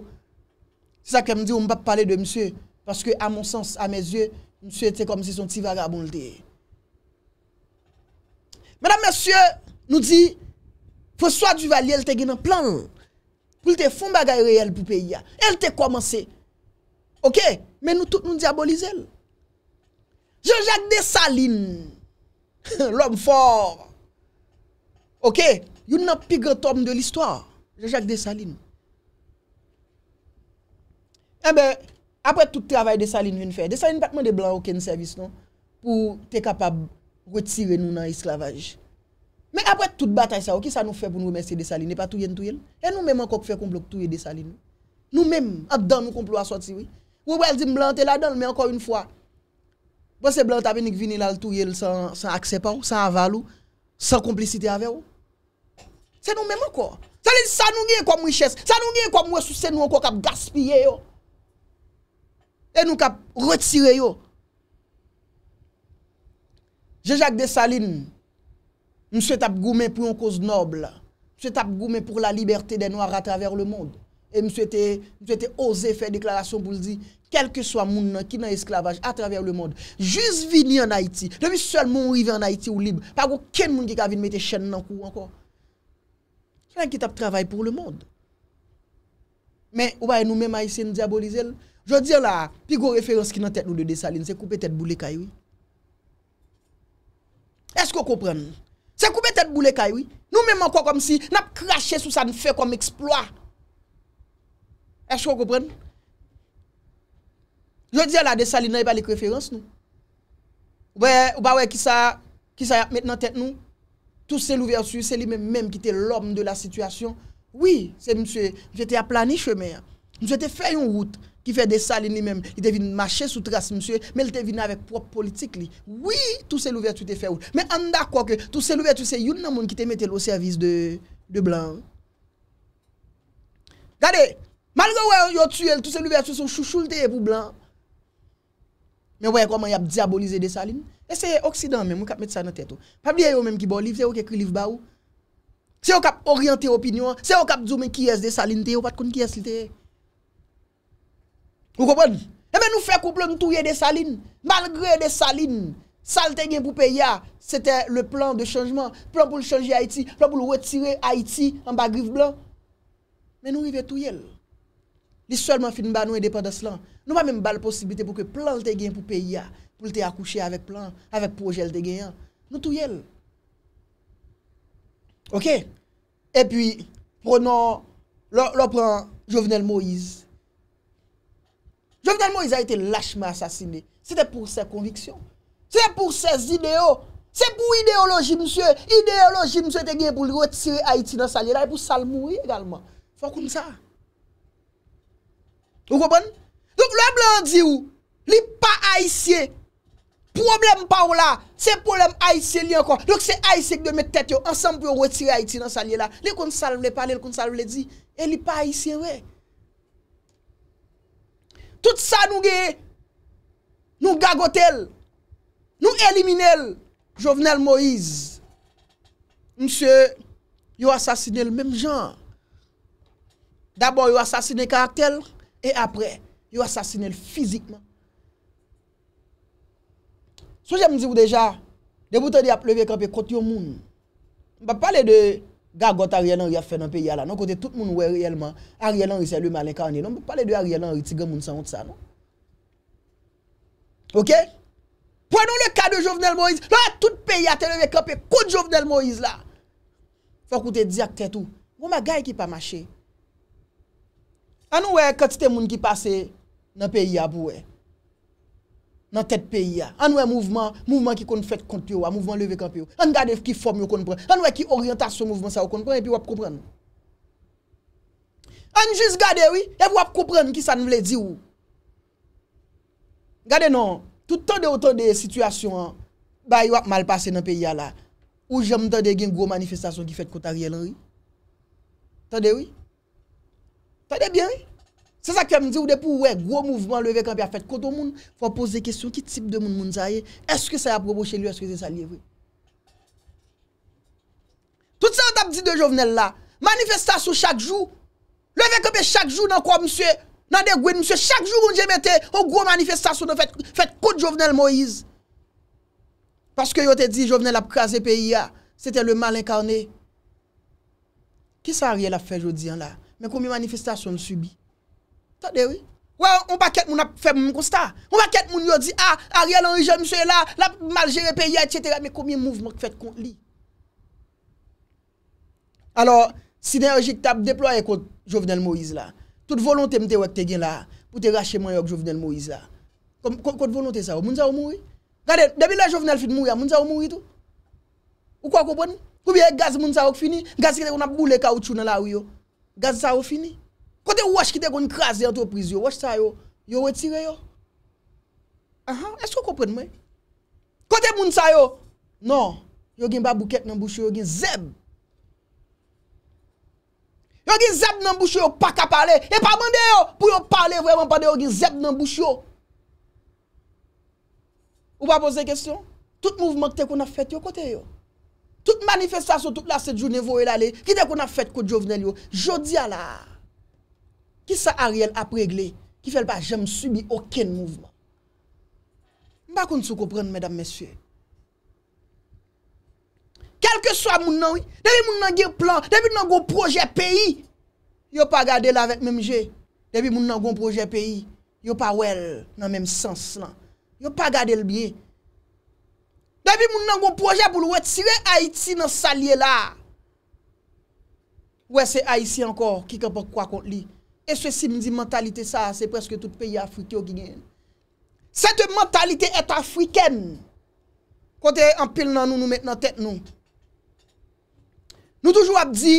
Sa ke m di ou m pa pale de msye, paske a monsans, a mezye, msye te kom si son ti vaga bon li te. Madame msye nou di, François Duvalier li te genan plan, pou li te fon bagay reyel pou pe ya, el te komanse, Ok, men nou tout nou diabolize el. Je jake desaline. L'homme fort. Ok, you not pigre tom de l'histoire. Je jake desaline. Ebe, eh apre tout travay desaline ven fè. Desaline patman de blan ou ken servis non. Pou te kapab retire nou nan esklavaj. Men apre tout batay sa, ou ki sa nou fè pou nou remesye desaline? E pa tou yen tou yen? E nou men man kok fè konplok tou yen desaline? Nou men, ap dan nou konplok asot si wè? Ou wèl di m blante la don, mè ankon yon fwa. Mwen se blante apenik vinil al tou yel san aksepa ou, san aval ou, san komplicite ave ou. Se nou mè mè kwa. Saline, sa nou nye kwa mwen ches. Sa nou nye kwa mwen sou se nou ankon kap gaspye yo. Se nou kap retire yo. Jejak de Saline, mwen se tap goumè pou yon koz noble. Se tap goumè pou la libertè de nou aratavèr le moun. E m sou ete ose fè deklarasyon pou l di, kelke swa moun nan ki nan esklavaj a travèr le mod, juz vini an Haiti, jò mi sol moun rive an Haiti ou lib, pa gò ken moun ki ka vin metè chèn nan kou anko. Kwen an ki tap travèy pou le mod? Men, ou baye nou mèm a yisey nou diabolize l, jò diyo la, pi gò referans ki nan tèt nou de desaline, se koupè tèt bou lè kaj wè. Eskò kò pren? Se koupè tèt bou lè kaj wè, nou mèm anko kom si, nap krashe sou sa nou fè kom eksploa. Est-ce que vous comprenez Je dis la Dessalines, il pas les références, nous. Ouais, bah ouais, qui ça, qui ça maintenant tête nous tous c'est l'ouverture, c'est lui-même même qui était l'homme de la situation. Oui, c'est monsieur, j'étais à chemin. Monsieur était fait une route qui fait des salines lui-même. Il venu marcher sous trace, monsieur, mais il venu avec propre politique. Li. Oui, tout c'est l'ouverture était fait. Mais on d'accord que tout c'est l'ouverture, c'est une monde qui te mettait au service de, de Blanc. Regardez, Malgré ouais, yo tué tout celui versus son chouchouté pour blanc. Mais ouais, comment y a diabolisé des salines Et c'est occident même qui mettre ça dans tête. Oh. Pas oublier eux même qui bon livre, c'est qui écrit livre baou. Oh. C'est eux qui orienter opinion, c'est eux qui dire qui est des salines, ou pas de qui est l'ité. Vous comprenez Eh bien, nous faisons couple nous touyer des salines. Malgré des salines, saleté gen pour payer, c'était le plan de changement. Plan pour changer Haïti, plan pour retirer Haïti en bas griffe blanc. Mais nous, vivons tout yel. Disselman fin ba nou e depan de slan. Nou pa men ba le posibite pou ke plan lte gen pou peya. Pou lte akouche avek plan. Avek projel lte gen. Nou tou yel. Ok. E pi pronon. Lò pren Jovenel Moïse. Jovenel Moïse a ite lachman asasine. Sete pou se konviksyon. Sete pou se zideyo. Sete pou ideoloji msye. Ideoloji msye te gen pou li wote sire Haiti nan salye la. E pou salmoui egalman. Fokoun sa. Nou kou bon? Louk lèm lè an di ou? Li pa haïsye. Problem pa ou la. Se problem haïsye li an kon. Louk se haïsye ki de mè tèt yo. Ansem pou yo wetire haïti nan sa liye la. Li kon salm le pale, li kon salm le di. E li pa haïsye we. Tout sa nou ge. Nou gagote l. Nou elimine l. Jovenel Moïse. Mse yo asasine l mèm jan. D'abon yo asasine karak tel. E apre, yo asasine l fizikman. Sou jè mdivou deja, debout an di ap levek an pe kote yon moun, mba pale de gagot a riyel an riyafen an pe yala, nan kote tout moun wè riyelman, a riyel an risyen l yon malen karni, nan mba pale de a riyel an riti gen moun sanout sa, non? Ok? Pwennon le kade jovnel Moïse, nan tout pe yate levek an pe kote jovnel Moïse la. Fèk ou te di akte tou, wou bon, ma gay ki pa mache, An wè katite moun ki pase nan peyi ya pou wè? Nan tet peyi ya. An wè mouvman ki kon fèt kont yo wè, mouvman leve kont yo wè. An gade ki form yo kon pren, an wè ki oryantasyon mouvman sa yo kon pren, epi wèp koupren. An jis gade wè, epi wèp koupren ki sa nou vle di wè. Gade non, tout tonde ou tonde, situasyon, ba yon wèp mal pase nan peyi ya la, ou jèm tonde gen gwo manifestasyon ki fèt kont a riyel an wè. Tonde wè? Se sa ki a mi di ou de pou wè Gros mouvment levek an pe a fet koto moun Fwa pose de kesyon ki tip de moun moun sa ye Eske sa ya probo che li ou eske se sa liye Tout sa an ta pdi de jovenel la Manifestasyon chak jou Levek an pe chak jou nan kwa msue Nan de gwen msue chak jou moun jemete O gros manifestasyon nan fet koto jovenel Moise Paske yo te di jovenel ap krasi pe iya Sete le mal inkarni Ki sa a rye la fe jodi an la Men komi manifestasyon subi? Tadewi? Ouè, ou pa ket moun ap fe moun konsta? Ou pa ket moun yo di, a, ah, a riyal anrije mswe la, la mal jere pe yi atyetera, men komi mouvman fèt kont li? Alo, sinerjik tap deploye kont Jovenel Moïse la. Tout volonté mte wek te gen la, pote rache mwen yo k Jovenel Moïse la. Kont volonté sa ou, moun sa ou moui? Gade, debi le Jovenel fit mou ya, moun sa ou moui tou? Ou kwa kompon? Koubi e gaz moun sa ou k fini? Gaz kete kon ap boule kawout chou nan la wiyo. Gazita yo fini Kote wache ki te gwen kras di antroprizi yo Wache ta yo, yo wetire yo Aha, esko kopred mwen? Kote moun sa yo Non, yo gen ba bouket nan boucho Yo gen zeb Yo gen zeb nan boucho yo pakapale E pa mande yo pou yo pale Vwe wanpade yo gen zeb nan boucho Ou pa pose kesyon? Tout mouvment te kon a fet yo kote yo Tout manifestasyon, tout la sejou nevou el ale, ki dek ou na fet kou diovnel yo, jodi ala, ki sa a riel ap regle, ki fel pa jem subi oken mouvment. Mba kon sou kopren, medam mesye. Kelke swa moun nan, debi moun nan gir plan, debi moun nan goun proje peyi, yo pa gade la vek menmje, debi moun nan goun proje peyi, yo pa wel nan menm sens lan, yo pa gade l biye, Davi moun nan gwo proje boul wet, siwe Haiti nan salye la. Ouè se Haiti ankor, ki kepo kwa kont li. E se si mdi mentalite sa, se preske tout peyi Afrikyo gen. Sete mentalite et Afriken. Kote anpil nan nou nou met nan tet nou. Nou toujou ap di,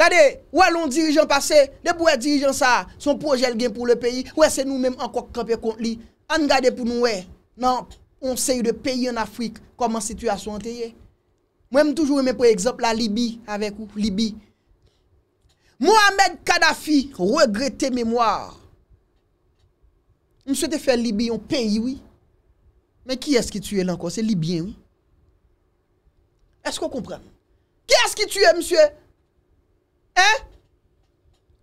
gade, ouè loun dirijan pase, de pouè dirijan sa, son proje gen pou le peyi, ouè se nou menm anko kwa kont li. An gade pou nou we, nanp. Conseil de pays en Afrique, comment situation est. Moi, je toujours mais par exemple, la Libye avec vous, Libye. Mohamed Kadhafi regrette mémoire. Je faire Libye un pays, oui. Mais qui est-ce qui tue là encore C'est Libyen, oui. Est-ce qu'on comprend Qui est-ce qui tue, monsieur Hein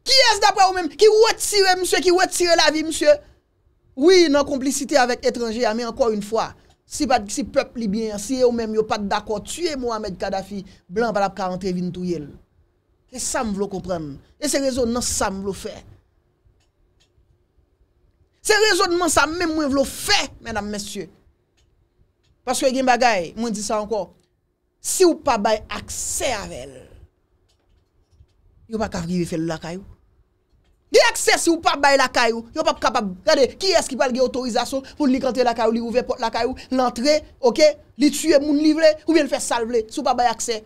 Qui est-ce d'après vous-même qui retire, monsieur, qui retire la vie, monsieur Ouye nan komplicite avek etranje Amey anko yon fwa Si pep libyen si yo menm yo pat dako Tue Mohamed Kadhafi Blan palap 43 vintou yel E sa m vlo kompran E se rezon nan sa m vlo fe Se rezon man sa menm mwen vlo fe Menam mesye Paske gen bagay mwen di sa anko Si ou pa bay akse avel Yo pa kaf givi fel lakay ou Di aksè si ou pa bay lakay ou, yon pa pa kapab. Rade, ki eski pal ge otorizasyon pou li kante lakay ou, li rouve pot lakay ou, lantre, oke, li tue moun livle ou vye lfe salvele, si ou pa bay aksè.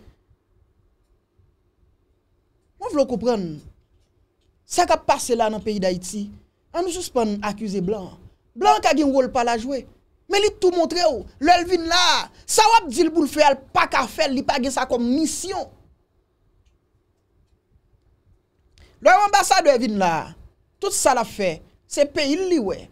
Mwen vlo koupren, sa ka pase la nan peyi d'Haïti, an nou jouspan akuse blan. Blan kage yon rol pala jwe. Men li tou montre ou, lel vin la, sa wap di lboun fè al pa ka fè, li page sa kom misyon. Lo yon ambasadwe vin la, tout sa la fe, se peyi li wey.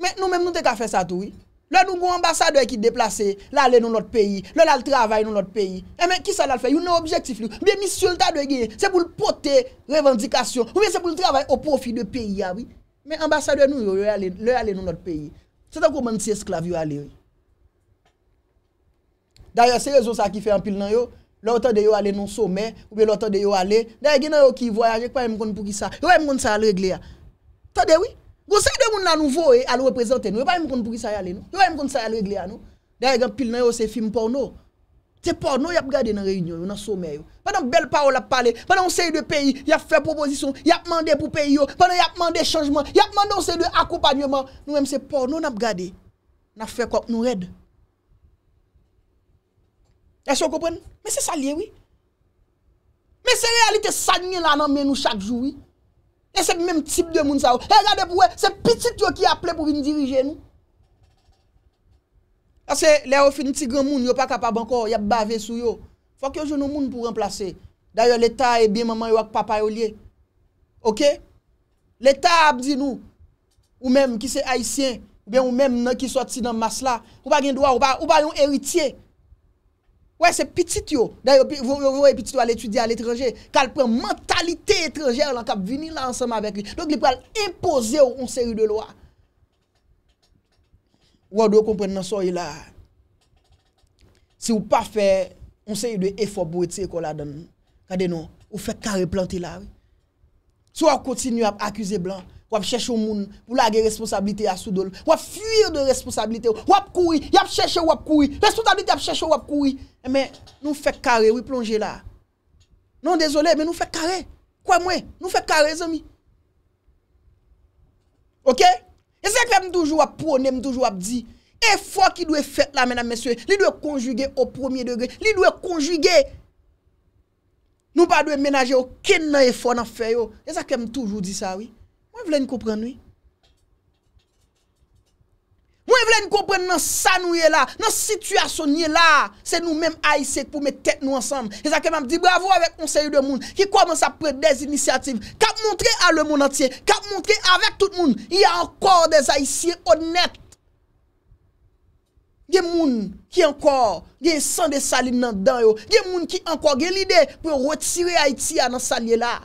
Men nou men moun te ka fe sa tou wey. Lo nou goun ambasadwe ki deplase, la le nou lot peyi, lo la l travay nou lot peyi. E men ki sa la fe, yon nou objektif li wey. Mi sulta de genye, se pou l pote revendikasyon. Ou mi se pou l travay o profi de peyi ya wey. Men ambasadwe nou yo, e le e ale nou lot peyi. Se tan kou men ti esklav yo ale wey. Daryan se rezon sa ki fe an pil nan yo, Lou ta de yo ale nou soume, oube lou ta de yo ale. Da e gen nan yo ki voyaje, kwa yon kon pou ki sa, yon kon pou ki sa al regle ya. Ta de wii. Gon se yon nan nou vowe al reprezenten, yon kon pou ki sa al regle ya nou. Da e gen pil nan yo se film porno. Se porno yap gade nan reynyon, yon nan soume yo. Panan bel parol ap pale, panan yon se yon de peyi, yap fwe proposisyon, yap mande pou peyi yo. Panan yap mande chanjman, yap mande yon se yon de akupanyo man. Nou em se porno nap gade, nap fwe kop nou red. E se eh, eh, yo kopwen, me se salye wii. Me se realite sanye la nan men nou chak jou wii. E se mèm tip de moun sa wou. E gade pou wè, se pitit yo ki aple pou vin dirije nou. Ase, lè yo fin ti gran moun, yo pa kapa banko, yo bave sou yo. Fok yo jounou moun pou remplase. Daryo, l'Etat e bin maman yo ak papay ou liye. Ok? L'Etat ap di nou, ou mèm ki se haisyen, ou mèm ki non, sot si nan mas la, ou pa gen doa, ou pa yon eritye. Ouè se pitit yo, dè yon voye pitit yo al etudie al etreje, kal pren mentalite etreje lan kap vini la ansama avèk yon. Donk li prel impose ou on seri de lwa. Ouè dè yo kompren nan so yon la. Si ou pa fè, on seri de efobo etse yon la dan. Kade nou, ou fè kare planti la. Sou a kontinu ap akuse blan. Wap chèche ou moun pou lage responsabilite ya sudol. Wap fuyir de responsabilite ou. Wap koui. Yap chèche ou wap koui. Responsabilite yap chèche ou wap koui. Eme, nou fè kare. Ou yi plonje la. Non, dezolé, men nou fè kare. Kwa mwen? Nou fè kare, zomi. Ok? Eseke m toujou wap pounen, m toujou wap di. Efo ki dwe fè la, mena mèswe. Li dwe konjuge o promye degre. Li dwe konjuge. Nou pa dwe menaje ou ken nan efo nan fè yo. Eseke m toujou di sa, oui. Mwen vle n koupren noui. Mwen vle n koupren nan sanou ye la. Nan situasyon ye la. Se nou menm aisek pou metek nou ansam. E zake m am di bravo avek konseyou de moun. Ki koman sa pre dez inisiativ. Kap moun tre a le moun antye. Kap moun tre avek tout moun. Ye ankor de zayisye onet. Ge moun ki ankor. Ge san de salin nan dan yo. Ge moun ki ankor. Ge lide pou retire a iti anansan ye la.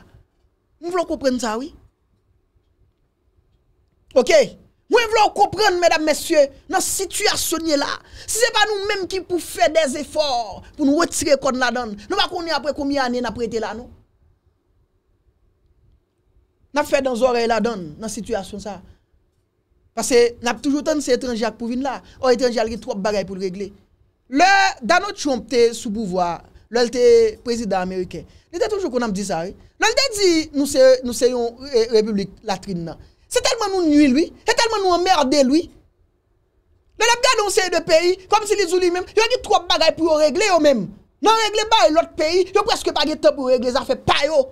Mwen vle koupren noui. Ok? Mwen vlo kompren, mèdame, mèsyè, nan situasyonye la, se se pa nou mèm ki pou fè des efor pou nou wè tire kon la dan, nou wè kon yè apre komi anè nan pou ete la nou. Nan fè dan zorey la dan, nan situasyon sa. Pase nan ap toujou tan se etranjak pou vin la, ou etranjak li trop bagay pou l'regle. Le, Dano Trump te sou bouvoar, lèl te prezident Ameriken, lèl te toujou kon nan ap di sa, lèl te di nou se yon republik latrin nan. Se telman nou nui lwi, se telman nou emmerde lwi, nan ap gade anseye de peyi, kom si li zou li mem, yo a di trop bagay pou yo regle yo mem. Nan regle ba e lot peyi, yo preske pa ge top ou regle, zafè pa yo.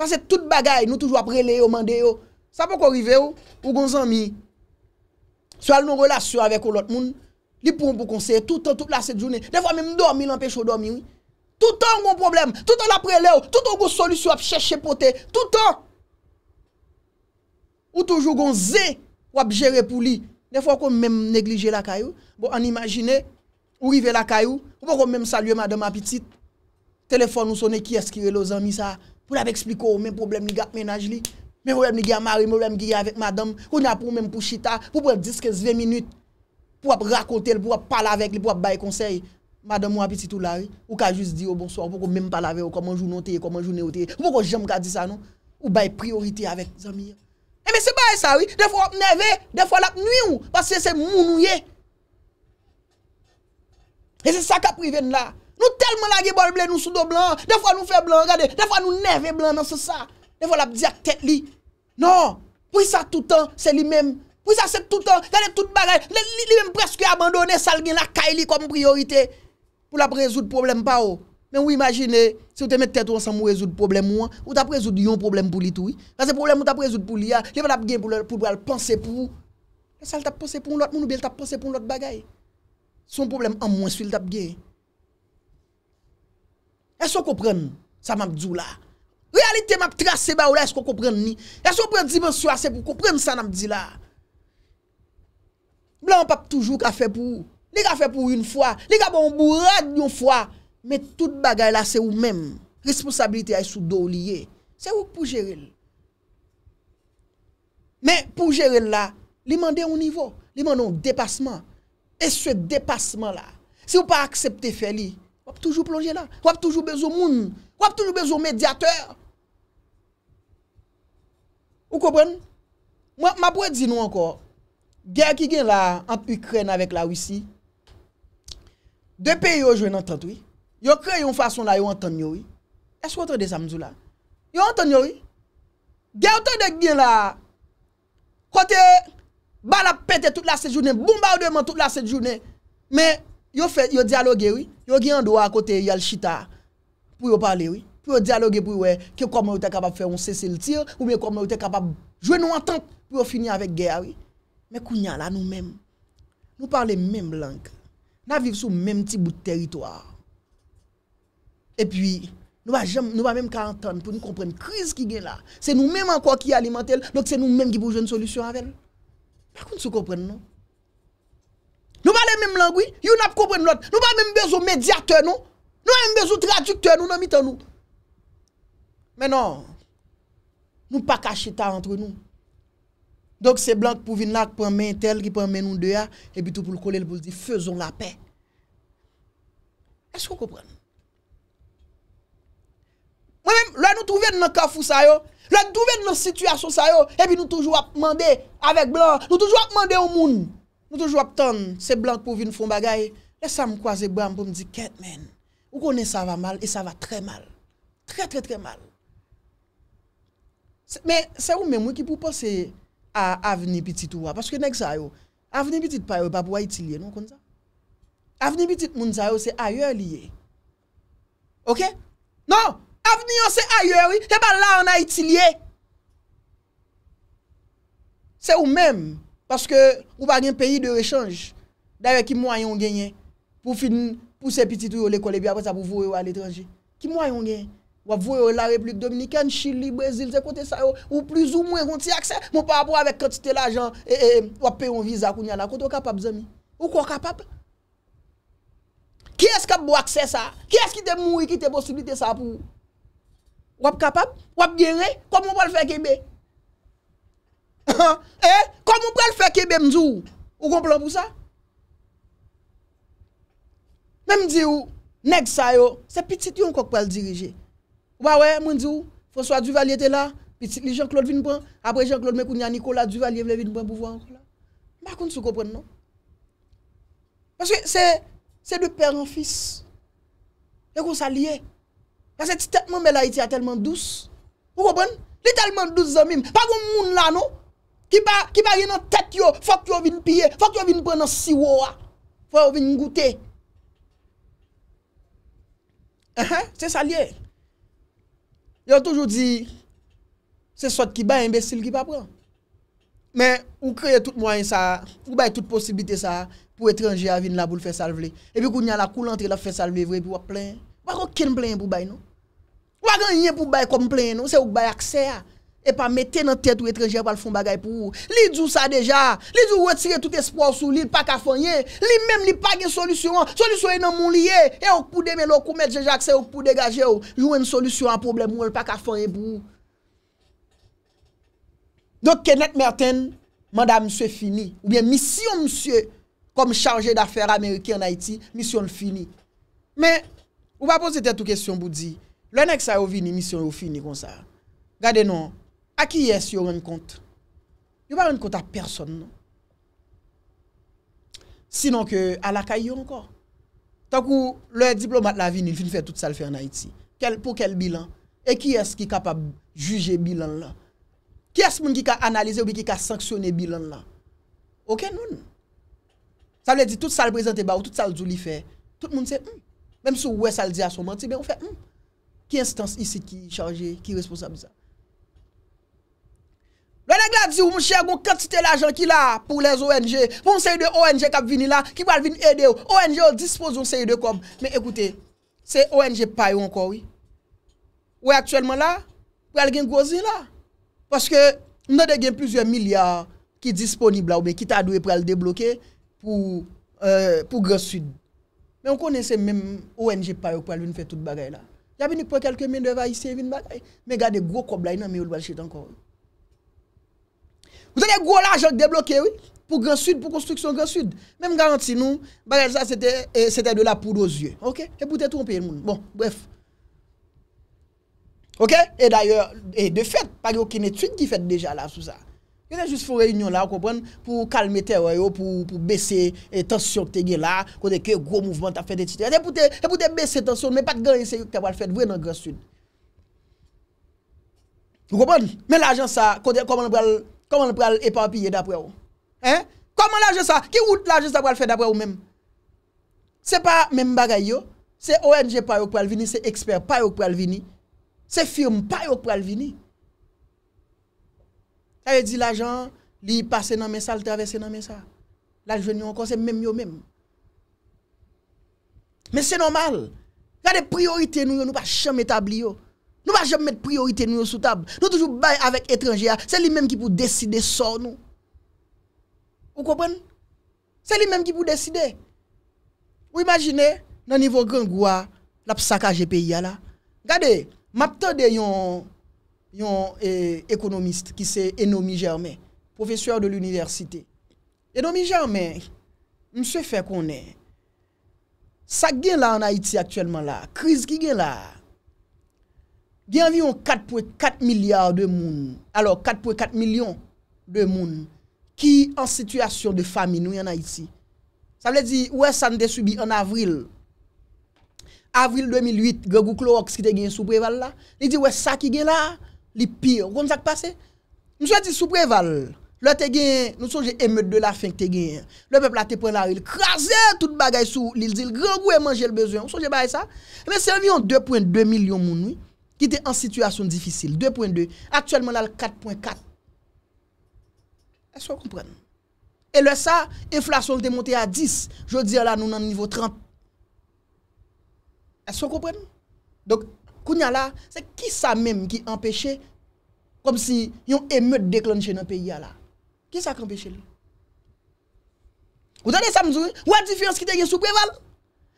Kwa se tout bagay nou toujwa prele yo, mande yo. Sa pou konrive yo, ou gon zan mi, sou al nou relasyon avek ou lot moun, li pou konseye tout an, tout la set jounen. De fwa mi mdormi, l'anpech yo dormi, oui. Tout an gon problem, tout an la prele yo, tout an gon solusyo ap chèche potè, tout an. Ou toujou goun zè wap jere pou li. Ne fwa kon mèm neglije la kayou. Bo an imagine, ou rive la kayou. Ou bo kon mèm salye madame apitit. Telefon nou sonne ki eskire lo zami sa. Pou la pe ekspliko ou oh, mèm problem ni gap menaj li. Mèm problem ni gaya mari, mèm problem ni gaya avèk madame. Ou napou mèm pou chita. Ou pou ap diske 20 minute. Pou ap rakote, pou ap pale avèk li, pou ap bay konsey. Madame wap apitit ou la ri. Ou ka jist di oh, ou bonsoir, pou kon mèm pale avèk. Ou koman jou nou teye, koman jou nou teye. Ou bo kon jem E mi se baye sa, de fwa ap neve, de fwa ap nye ou, pasi se mounouye. E se sa ka priven la. Nou telman la ge bolble nou soudo blan, de fwa nou fe blan, gade, de fwa nou neve blan nan se sa. De fwa ap diak tete li. Non, pou sa toutan, se li men. Pou sa se toutan, gade tout bagay, li men preski abandone sal gen la kaye li kom priorite. Pou la prezout problem pa ou. Men ah, ou imagine, se ou te met tèto an sa mou rezoud problem ou an, ou tap rezoud yon problem pou li toui, nan se problem mou tap rezoud pou li a, li vè tap gen pou bral panse pou, sa l tap panse pou lout, moun ou bè l tap panse pou lout bagay. Son problem an moun sou l tap gen. Eso koupren sa mamdou la. Realite map trase ba ou la, esko koupren ni. Eso koupren diben sou ase pou, koupren sa namdou la. Blan pap toujou ka fe pou. Li ka fe pou yon fwa. Li ka bon bou rad yon fwa. Mè tout bagay la se ou mèm. Responsabilite ay sou do liye. Se ou pou jere l. Mè pou jere l la, li man de ou nivou. Li man nou depasman. E se depasman la. Se ou pa aksepte fè li, wap toujou plonje la. Wap toujou bezou moun. Wap toujou bezou mediateur. Ou kobren? Mè pou wè di nou ankor. Gèr ki gen la amp Ukren avèk la Ouissi. De peyo jwen an 33. yo kre yon fason la yo anton nyo wè, es wotre de sa mzou la? Yo anton nyo wè, gen wotre de gen la, kote bala pete tout la se jounè, bumba ou deman tout la se jounè, men yo diyaloge wè, yo gen an do a kote yal chita, pou yo pale wè, pou yo diyaloge pou yo wè, ke kwa mè wè te kapap fè, on sese l tir, ou mè kwa mè wè te kapap, jwè nou anton, pou yo fini avèk gen wè, men kwenye la nou men, nou pale men blanke, nan viv sou men ti bout teritwa, E pi, nou pa mèm 40 ton pou nou kompren kriz ki gen la. Se nou mèm an kwa ki alimantel, dok se nou mèm ki pou jen solusyon avèl. Bakoun sou kompren non? nou? Nou pa lè mèm langoui, yon ap kompren nou lot. Nou pa mèm bezou mediateur nou. Nou pa mèm bezou tradukteur nou nan mitan non. nou. Mè nan, nou pa kache ta antre nou. Dok se blan pou vin la ki pon men tel, ki pon men nou deya, e pi tou pou l'kolel pou l'di, fezon la pe. E skou kompren nou? La nou touven nan kafou sa yo. La nou touven nan sityasyon sa yo. E pi nou toujou ap mande avèk blan. Nou toujou ap mande ou moun. Nou toujou ap tan se blan pou vin foun bagay. E sa m kwa ze bram pou m di ket men. Ou konen sa va mal. E sa va tre mal. Tre tre tre mal. Men se ou men mwen ki pou pase avni pitit ou wa. Paske nek sa yo. Avni pitit pa yo. Bab way iti liye nou konza. Avni pitit moun sa yo. Se ayer liye. Ok? Non! Non! Avniyon se ayeri, te ba la anay itilye. Se ou men, paske ou bagen peyi de rechange, dare ki mwayon genye, pou fin, pou se piti tou yo le kole, pi apre sa pou vore yo al etranje. Ki mwayon genye, wap vore yo la replik Dominik, kan Chile, Brazil, se kote sa yo, ou pliz ou mwen konti aksè, mwen pa wap wap avèk konti te la jan, wap peyon viza koun yana, kote wap kapap zemi. Wap wap wap kapap? Ki eske ap wakse sa? Ki eske te mou yi ki te posibilite sa pou ou? Wap kapap, wap genye, komon pa l fekebe. Eh, komon pa l fekebe mzou. Ou kon plan pou sa? Men mzou, neg sa yo, se pitit yon kon pa l dirije. Wawè, mzou, François Duvalier te la, pitit li Jean-Claude Vinbran, apre Jean-Claude men pou Nyanikola, Duvalier vle Vinbran pou vwan. Mba kon sou kon pren non? Paske se, se de pèr an fis. E kon sa liye. Eh! Kasè ti tèt mè mè la iti a tèlman dous. Wou wò bèn? Li tèlman dous zè mè mè. Pa wè moun la nou. Ki pa rin an tèt yo. Fòk yo vin piye. Fòk yo vin pren an siwowa. Fòk yo vin ngoutè. Se salye. Yo toujou di. Se sot ki ba imbesil ki pa pran. Mè ou kreye tout mwen sa. Ou bay tout posibite sa. Pou etranjè a vin la boule fè salvele. E pi kou nyan la koulantre la fè salvele. Vre pi wap plè. Non? Ou akon kin plen pou bay nou? Ou akon yon pou bay kom plen nou? Se ou bay akse ya? E pa mette nan tet ou etreje wale fon bagay pou ou? Li djou sa deja? Li djou wetire tout espo ou sou li? Pak a fon ye? Li mem li pag yon solisyon? Solisyon yon moun li ye? E ou kou deme lou kou mette jenja akse ou pou degaje ou? Jou en solisyon an problem ou? Ou pak a fon ye pou ou? Dok Kenneth Merton, manda mswe fini. Ou bien misyon mswe kom chanje d'affer Amerike an Haiti, misyon fini. Men, Ou pa pose te tou kesyon pou di, le nek sa yo vi ni misyon yo fi ni kon sa, gade nou, a ki yes yo ren kont? Yo pa ren kont a person nou. Sinon ke ala kay yo ankon. Tankou, le diplomat la vin, il fin fè tout sal fè an Haiti. Po kel bilan? E ki yes ki kapab juje bilan la? Ki yes moun ki ka analize ou ki ka sanksyone bilan la? Oken moun. Sa mwen di tout sal prezante ba ou tout sal djou li fè, tout moun se moun. Mèm si ou wè saldi a son manti, mèm ou fè, ki instance isi ki chanje, ki responsa mizan? Lo anè gladi ou mwen chè, mwen kantite l'ajan ki la, pou lèz ONG, pou mwen sey de ONG kap vini la, ki wè al vin edè ou, ONG ou dispose mwen sey de kom. Mèm ekoute, sey ONG pa yo anko wè. Ou wè aktuellement la, pou al gen gwozi la. Paske, mèm de gen plusieurs milyar, ki disponible ou mèm, ki ta douè pou al deblokè, pou euh, Gros Sud. Mais on connaissait même ONG par pour lui faire toute bagaille là. Il y a venu pour quelques mains de haïtiens une bagaille. Mais regardez gros cob là, non mais on va chercher encore. Vous avez gros l'argent débloqué oui pour Grand Sud pour construction Grand Sud. Même garantie nous bagaille ça c'était eh, c'était de la poudre aux yeux. OK Et pour te tromper le monde. Bon, bref. OK Et d'ailleurs, et de fait, pas aucune étude qui fait déjà là sous ça c'est juste pour réunion là, calmer le pour pour baisser yo, pour pour bese eh, tensyon ki te gen la, que ke gro mouvment a des titres, c'est pour te, baisser te mais pas men pat gan yose yo tu te wal dans Grand Sud. Vous comprenez Mais l'agence, ça, comment on va éparpiller d'après vous Hein Comment l'agence, ça Qui route l'argent ça pour le faire d'après vous même C'est pas même bagaille C'est ONG pas pour le venir, c'est expert pas pour le venir. C'est firme pas pour le venir. Ta yè di la jan, li yi pase nan men sa, li travesse nan men sa. La jwen yon kon, se menm yo menm. Men se normal. Gade priorite nou yo, nou pa chanm etabli yo. Nou pa chanm met priorite nou yo sou tab. Nou toujou bay avèk etranje ya. Se li menm ki pou deside sor nou. Ou kopèn? Se li menm ki pou deside. Ou imajine, nan nivou gen gwa, la psaka jepè ya la. Gade, mapte de yon... yon e, ekonomist ki se Enomi Germen, profesyon de l'universite. Enomi Germen, mse fe konen, sa gen la an Haiti aktuelman la, kriz ki gen la, gen vi yon 4,4 milyard de moun, alo 4,4 milyon de moun, ki an situasyon de fami nou yon Haiti. Sa mle di, wè sa n de subi an avril, avril 2008, gè gou klo kis ki te gen sou preval la, ni di wè sa ki gen la, Li pyo. Goun sa k pase? Mwen so a di sou preval. Lò te gen, nou son je emet de la fink te gen. Lò pepl la te pren la ou. Il krasè tout bagay sou. Lil di l'gran gou et manje l'bezouan. Mwen son je bay sa? Mwen servyon 2.2 milyon mounou. Ki te an situasyon difisil. 2.2. Atchèlman la l 4.4. E so kompren? E lè sa, inflasyon te monte a 10. Jou di ala nou nan nivou 30. E so kompren? Donk. Kounya la, se ki sa mèm ki empèche kom si yon émeut deklon chè nan peyi ya la? Ki sa ki empèche lè? Ou tanè samzou, wè difyans ki te gen soupeval?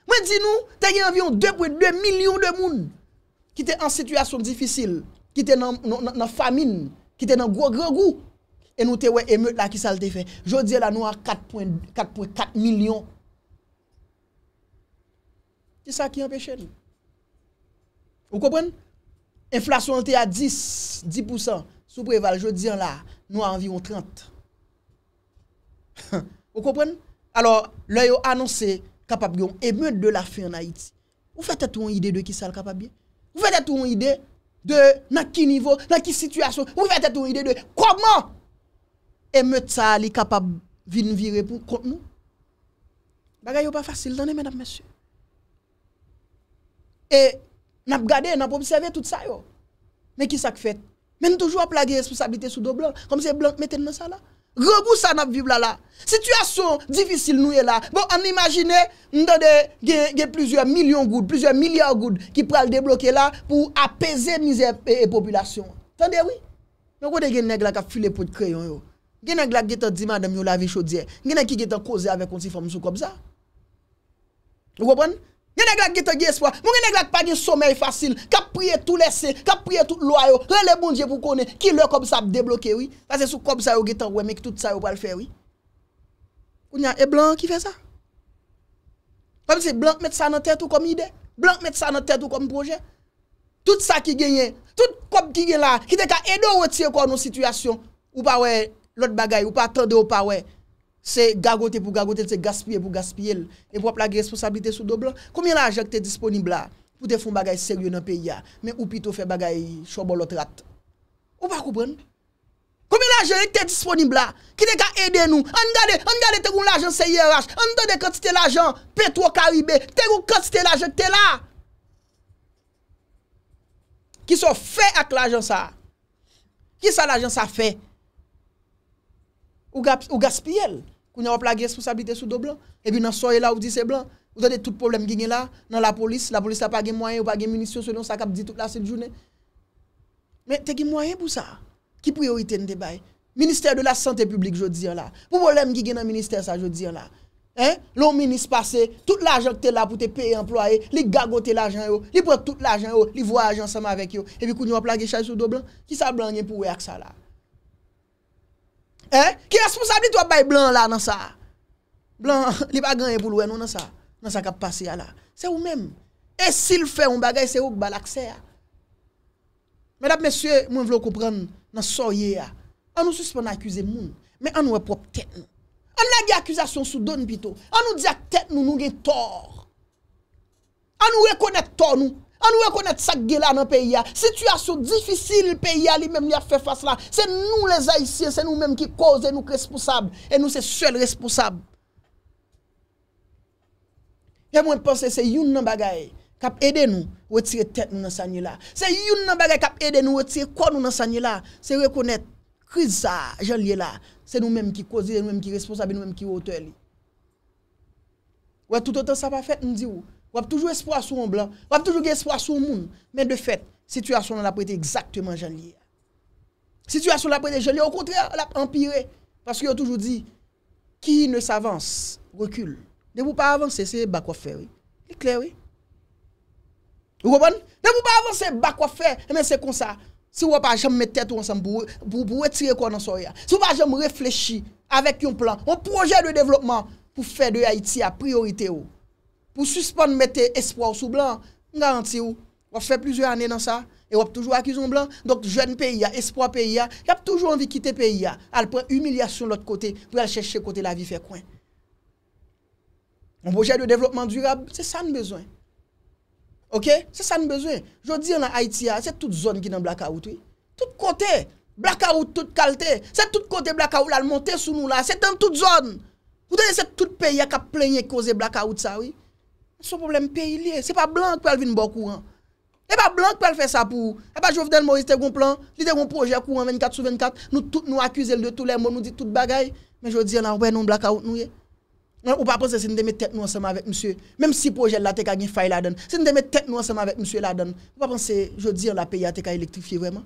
Mwen di nou, te gen avyon 2.2 milyon de moun ki te an situasyon difisil, ki te nan famine, ki te nan gwo gwo gwo, en nou te wè émeut la ki sa lè te fè. Jodiè la nou a 4.4 milyon. Ki sa ki empèche lè? Ou kompren? Inflasyon te a 10, 10% Soubreval jodi an la Nou anviron 30 Ou kompren? Alors, lè yo anonsè Kapab yon emeut de la fin na iti Ou fète tou yon ide de ki sal kapab bi? Ou fète tou yon ide de Na ki nivou, na ki situasyon Ou fète tou yon ide de koman Emeut sa li kapab Vin virè pou kont nou? Bagay yo pa fasil, danè men ap mèsyou E N ap gade, n ap observe tout sa yo. Ne ki sak fet? Meni toujou ap lage responsabilite sou do blan. Kom se blan meten nan sa la. Rebou sa n ap vive la la. Sityasyon, difisil nouye la. Bon, an imagine, mdande gen plizye milyon goud, plizye milyon goud, ki pral debloke la, pou apeze nize population. Tande oui? Mdande gen neg lak ap file pot kreyon yo. Gen neg lak getan di madam yo la vi chodye. Gen neg ki getan koze avè konti fòm sou kòp sa. Mdande gen neg lak ap file pot kreyon yo. Gye neglak gite gye espwa, moun gye neglak pa gen somer yi fasil, ka priye tout lesse, ka priye tout loyo, bon lè le moun je pou kone, ki lè kob sa ap debloke, wii? Pase sou kob sa yo gite wè, mek tout sa yo pa l'fè, wii? Ou nya, e blan ki fè sa? Pamse, blan met sa nan tèt ou kom ide? Blan met sa nan tèt ou kom proje? Tout sa ki genye, tout kob ki genye la, ki te ka edo wè tè yo kon nou situasyon, ou pa wè l'ot bagay, ou pa atende ou pa wè. Se gagote pou gagote, se gaspye pou gaspye, e pou ap lage responsabilite sou doblan, koumen ajen te disponibla pou te foun bagay seryo nan pe ya, men ou pito fè bagay chobolotrat? Ou pa koubren? Koumen ajen te disponibla? Ki te ka ede nou? An gade, an gade te goun l'ajen se YRH? An dade kote se te l'ajen Petro Karibé? Te goun kote se te l'ajen te la? Ki so fè ak l'ajen sa? Ki sa l'ajen sa fè? Ou gaspye lè? Ou nyo wap lage esponsabilite sou do blan? Ebi nan soye la ou di se blan? Ou dade tout problem genye la? Nan la polis? La polis la page mwayen ou page munisyon Se yon sakap di tout la se jounen? Men te gen mwayen pou sa? Ki pou yo ite nte bay? Minister de la Santé Publique jote ziyan la Pou problem genye nan minister sa jote ziyan la? Hein? Loun minis pase Tout l'ajan ki te la pou te peye employe Li gagote l'ajan yo Li prek tout l'ajan yo Li vwa ajan sama vek yo Ebi kou nyo wap lage esponsabilite sou do blan? Ki sa blan genye Ki responsabilite wap bay blan la nan sa? Blan, li bagan yon pou louen eh, nou nan sa? Nan sa kap pase ya la? Se ou men? E si l fè yon bagay se ou k balakse ya? Medap mesye mwen vlo koupren nan soye ya? An nou suspon akuse moun? Men an nou epop tèt nou? An nou lage akusasyon sou don pito? An nou dize ak tèt nou nou gen tor? An nou rekonek tor nou? An nou? An wè konèt sa gè la nan peyi ya. Situasyon difisil peyi ya li mèm li a fè fas la. Se nou le zaissyen, se nou mèm ki koze nou krespousab. E nou se sèl responsab. Jè mwen pòse se youn nan bagay kap ede nou wè tire tet nou nan sanyi la. Se youn nan bagay kap ede nou wè tire kon nou nan sanyi la. Se wè konèt krizajan li la. Se nou mèm ki koze, nou mèm ki responsab, nou mèm ki wote li. Wè toutotan sa pa fèt mdzi wou. Wap toujou espwa sou an blan, wap toujou gen espwa sou an moun. Men de fet, situasyon an la pou ete exaktouman jan liye. Situasyon an la pou ete jan liye, au kontre, an la empire. Paske yo toujou di, ki ne savans, rekul. Ne pou pa avanse, se bak wafere. E kler we. Wou wabon? Ne pou pa avanse, se bak wafere. Men se konsa, se wap pa jem metet ou ansan pou wetire kon an soya. Se wap pa jem reflechi avèk yon plan, yon proje de devlopman pou fè de Haiti a priorite ou. Oh. pou suspon mette espwa ou sou blan, n garanti ou. Wap fè plusieurs anè nan sa, e wap toujou akizoun blan. Donk jwen peyi a, espwa peyi a, yap toujou anvi kite peyi a, al pre humilya sou l ot kote, pou al chèche kote la vi fè kwen. Mwen pou jè de devlopman durab, se san bezwen. Ok? Se san bezwen. Jodi an la Haiti a, se tout zon ki nan blakaout, oui. Tout kote. Blakaout tout kalte. Se tout kote blakaout al monte sou nou la, se tan tout zon. Wou te de se tout peyi a kap plenye kose blakaout sa, oui Son problem peyi li e. Se pa blanke pou al vin bo kou an. Se pa blanke pou al fe sa pou. Se pa jow fden mou iste goun plan. Lide goun proje kou an 24 sou 24. Nou akuse l de tou lè moun. Nou di tout bagay. Men jow di an an wè non blaka out nou e. Ou pa pense se n de me tet nou an seman avèk msye. Mem si proje l la teka gwen fay la den. Se n de me tet nou an seman avèk msye la den. Ou pa pense se jow di an la peyi ateka elektrifye vèman.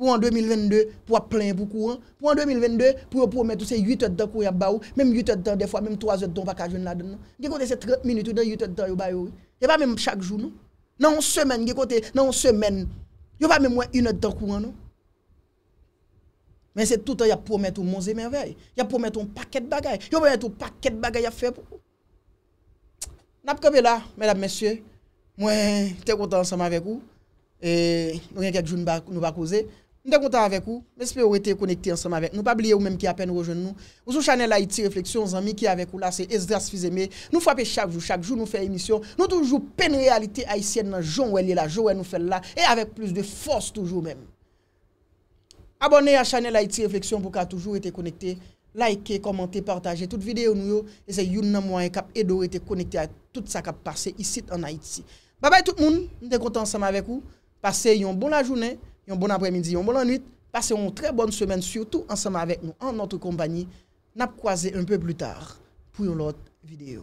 pou an 2022 pou ap plen pou kou an, pou an 2022 pou yo pou met ou se yut et ten kou ya ba ou, menm yut non? non? et ten defwa, menm toaz et ten pa ka joun la den an. Gekote se 30 minute ou den yut et ten yo bay ou. Yon pa menm chak joun an. Nan yon semen, gekote, nan yon semen, yon pa menm mwen yon et ten kou an an. Menm se tout an yon pou met ou mouze merveil. Yon pou met ou paket bagay. Yon pou met ou paket bagay ya fe pou. Nap kou be la, menm mèsyè, mwen te konta ansama vek ou, e, mwen gen kak joun nou pa kouze, Nou te kontan avèk ou? Nespè ou rete konekte ansam avèk. Nou pa bliye ou mèm ki apè nou rejon nou. Ou sou chanel Haiti Reflexion. Zanmi ki avèk ou la se Esdras Fizeme. Nou fwape chak jou. Chak jou nou fè emisyon. Nou toujou pen realite Haitienne nan jou wè li la. Jou wè nou fè la. E avèk plus de fòs toujou mèm. Abone a chanel Haiti Reflexion pou ka toujou rete konekte. Like, komante, partaje. Toute videyo nou yo. E se yon nan mwen kap edo rete konekte a tout sa kap pase. Isit an Haiti. Babay tout moun bon après-midi, une bonne nuit. Passez une très bonne semaine, surtout ensemble avec nous en notre compagnie. N'a un peu plus tard pour une autre vidéo.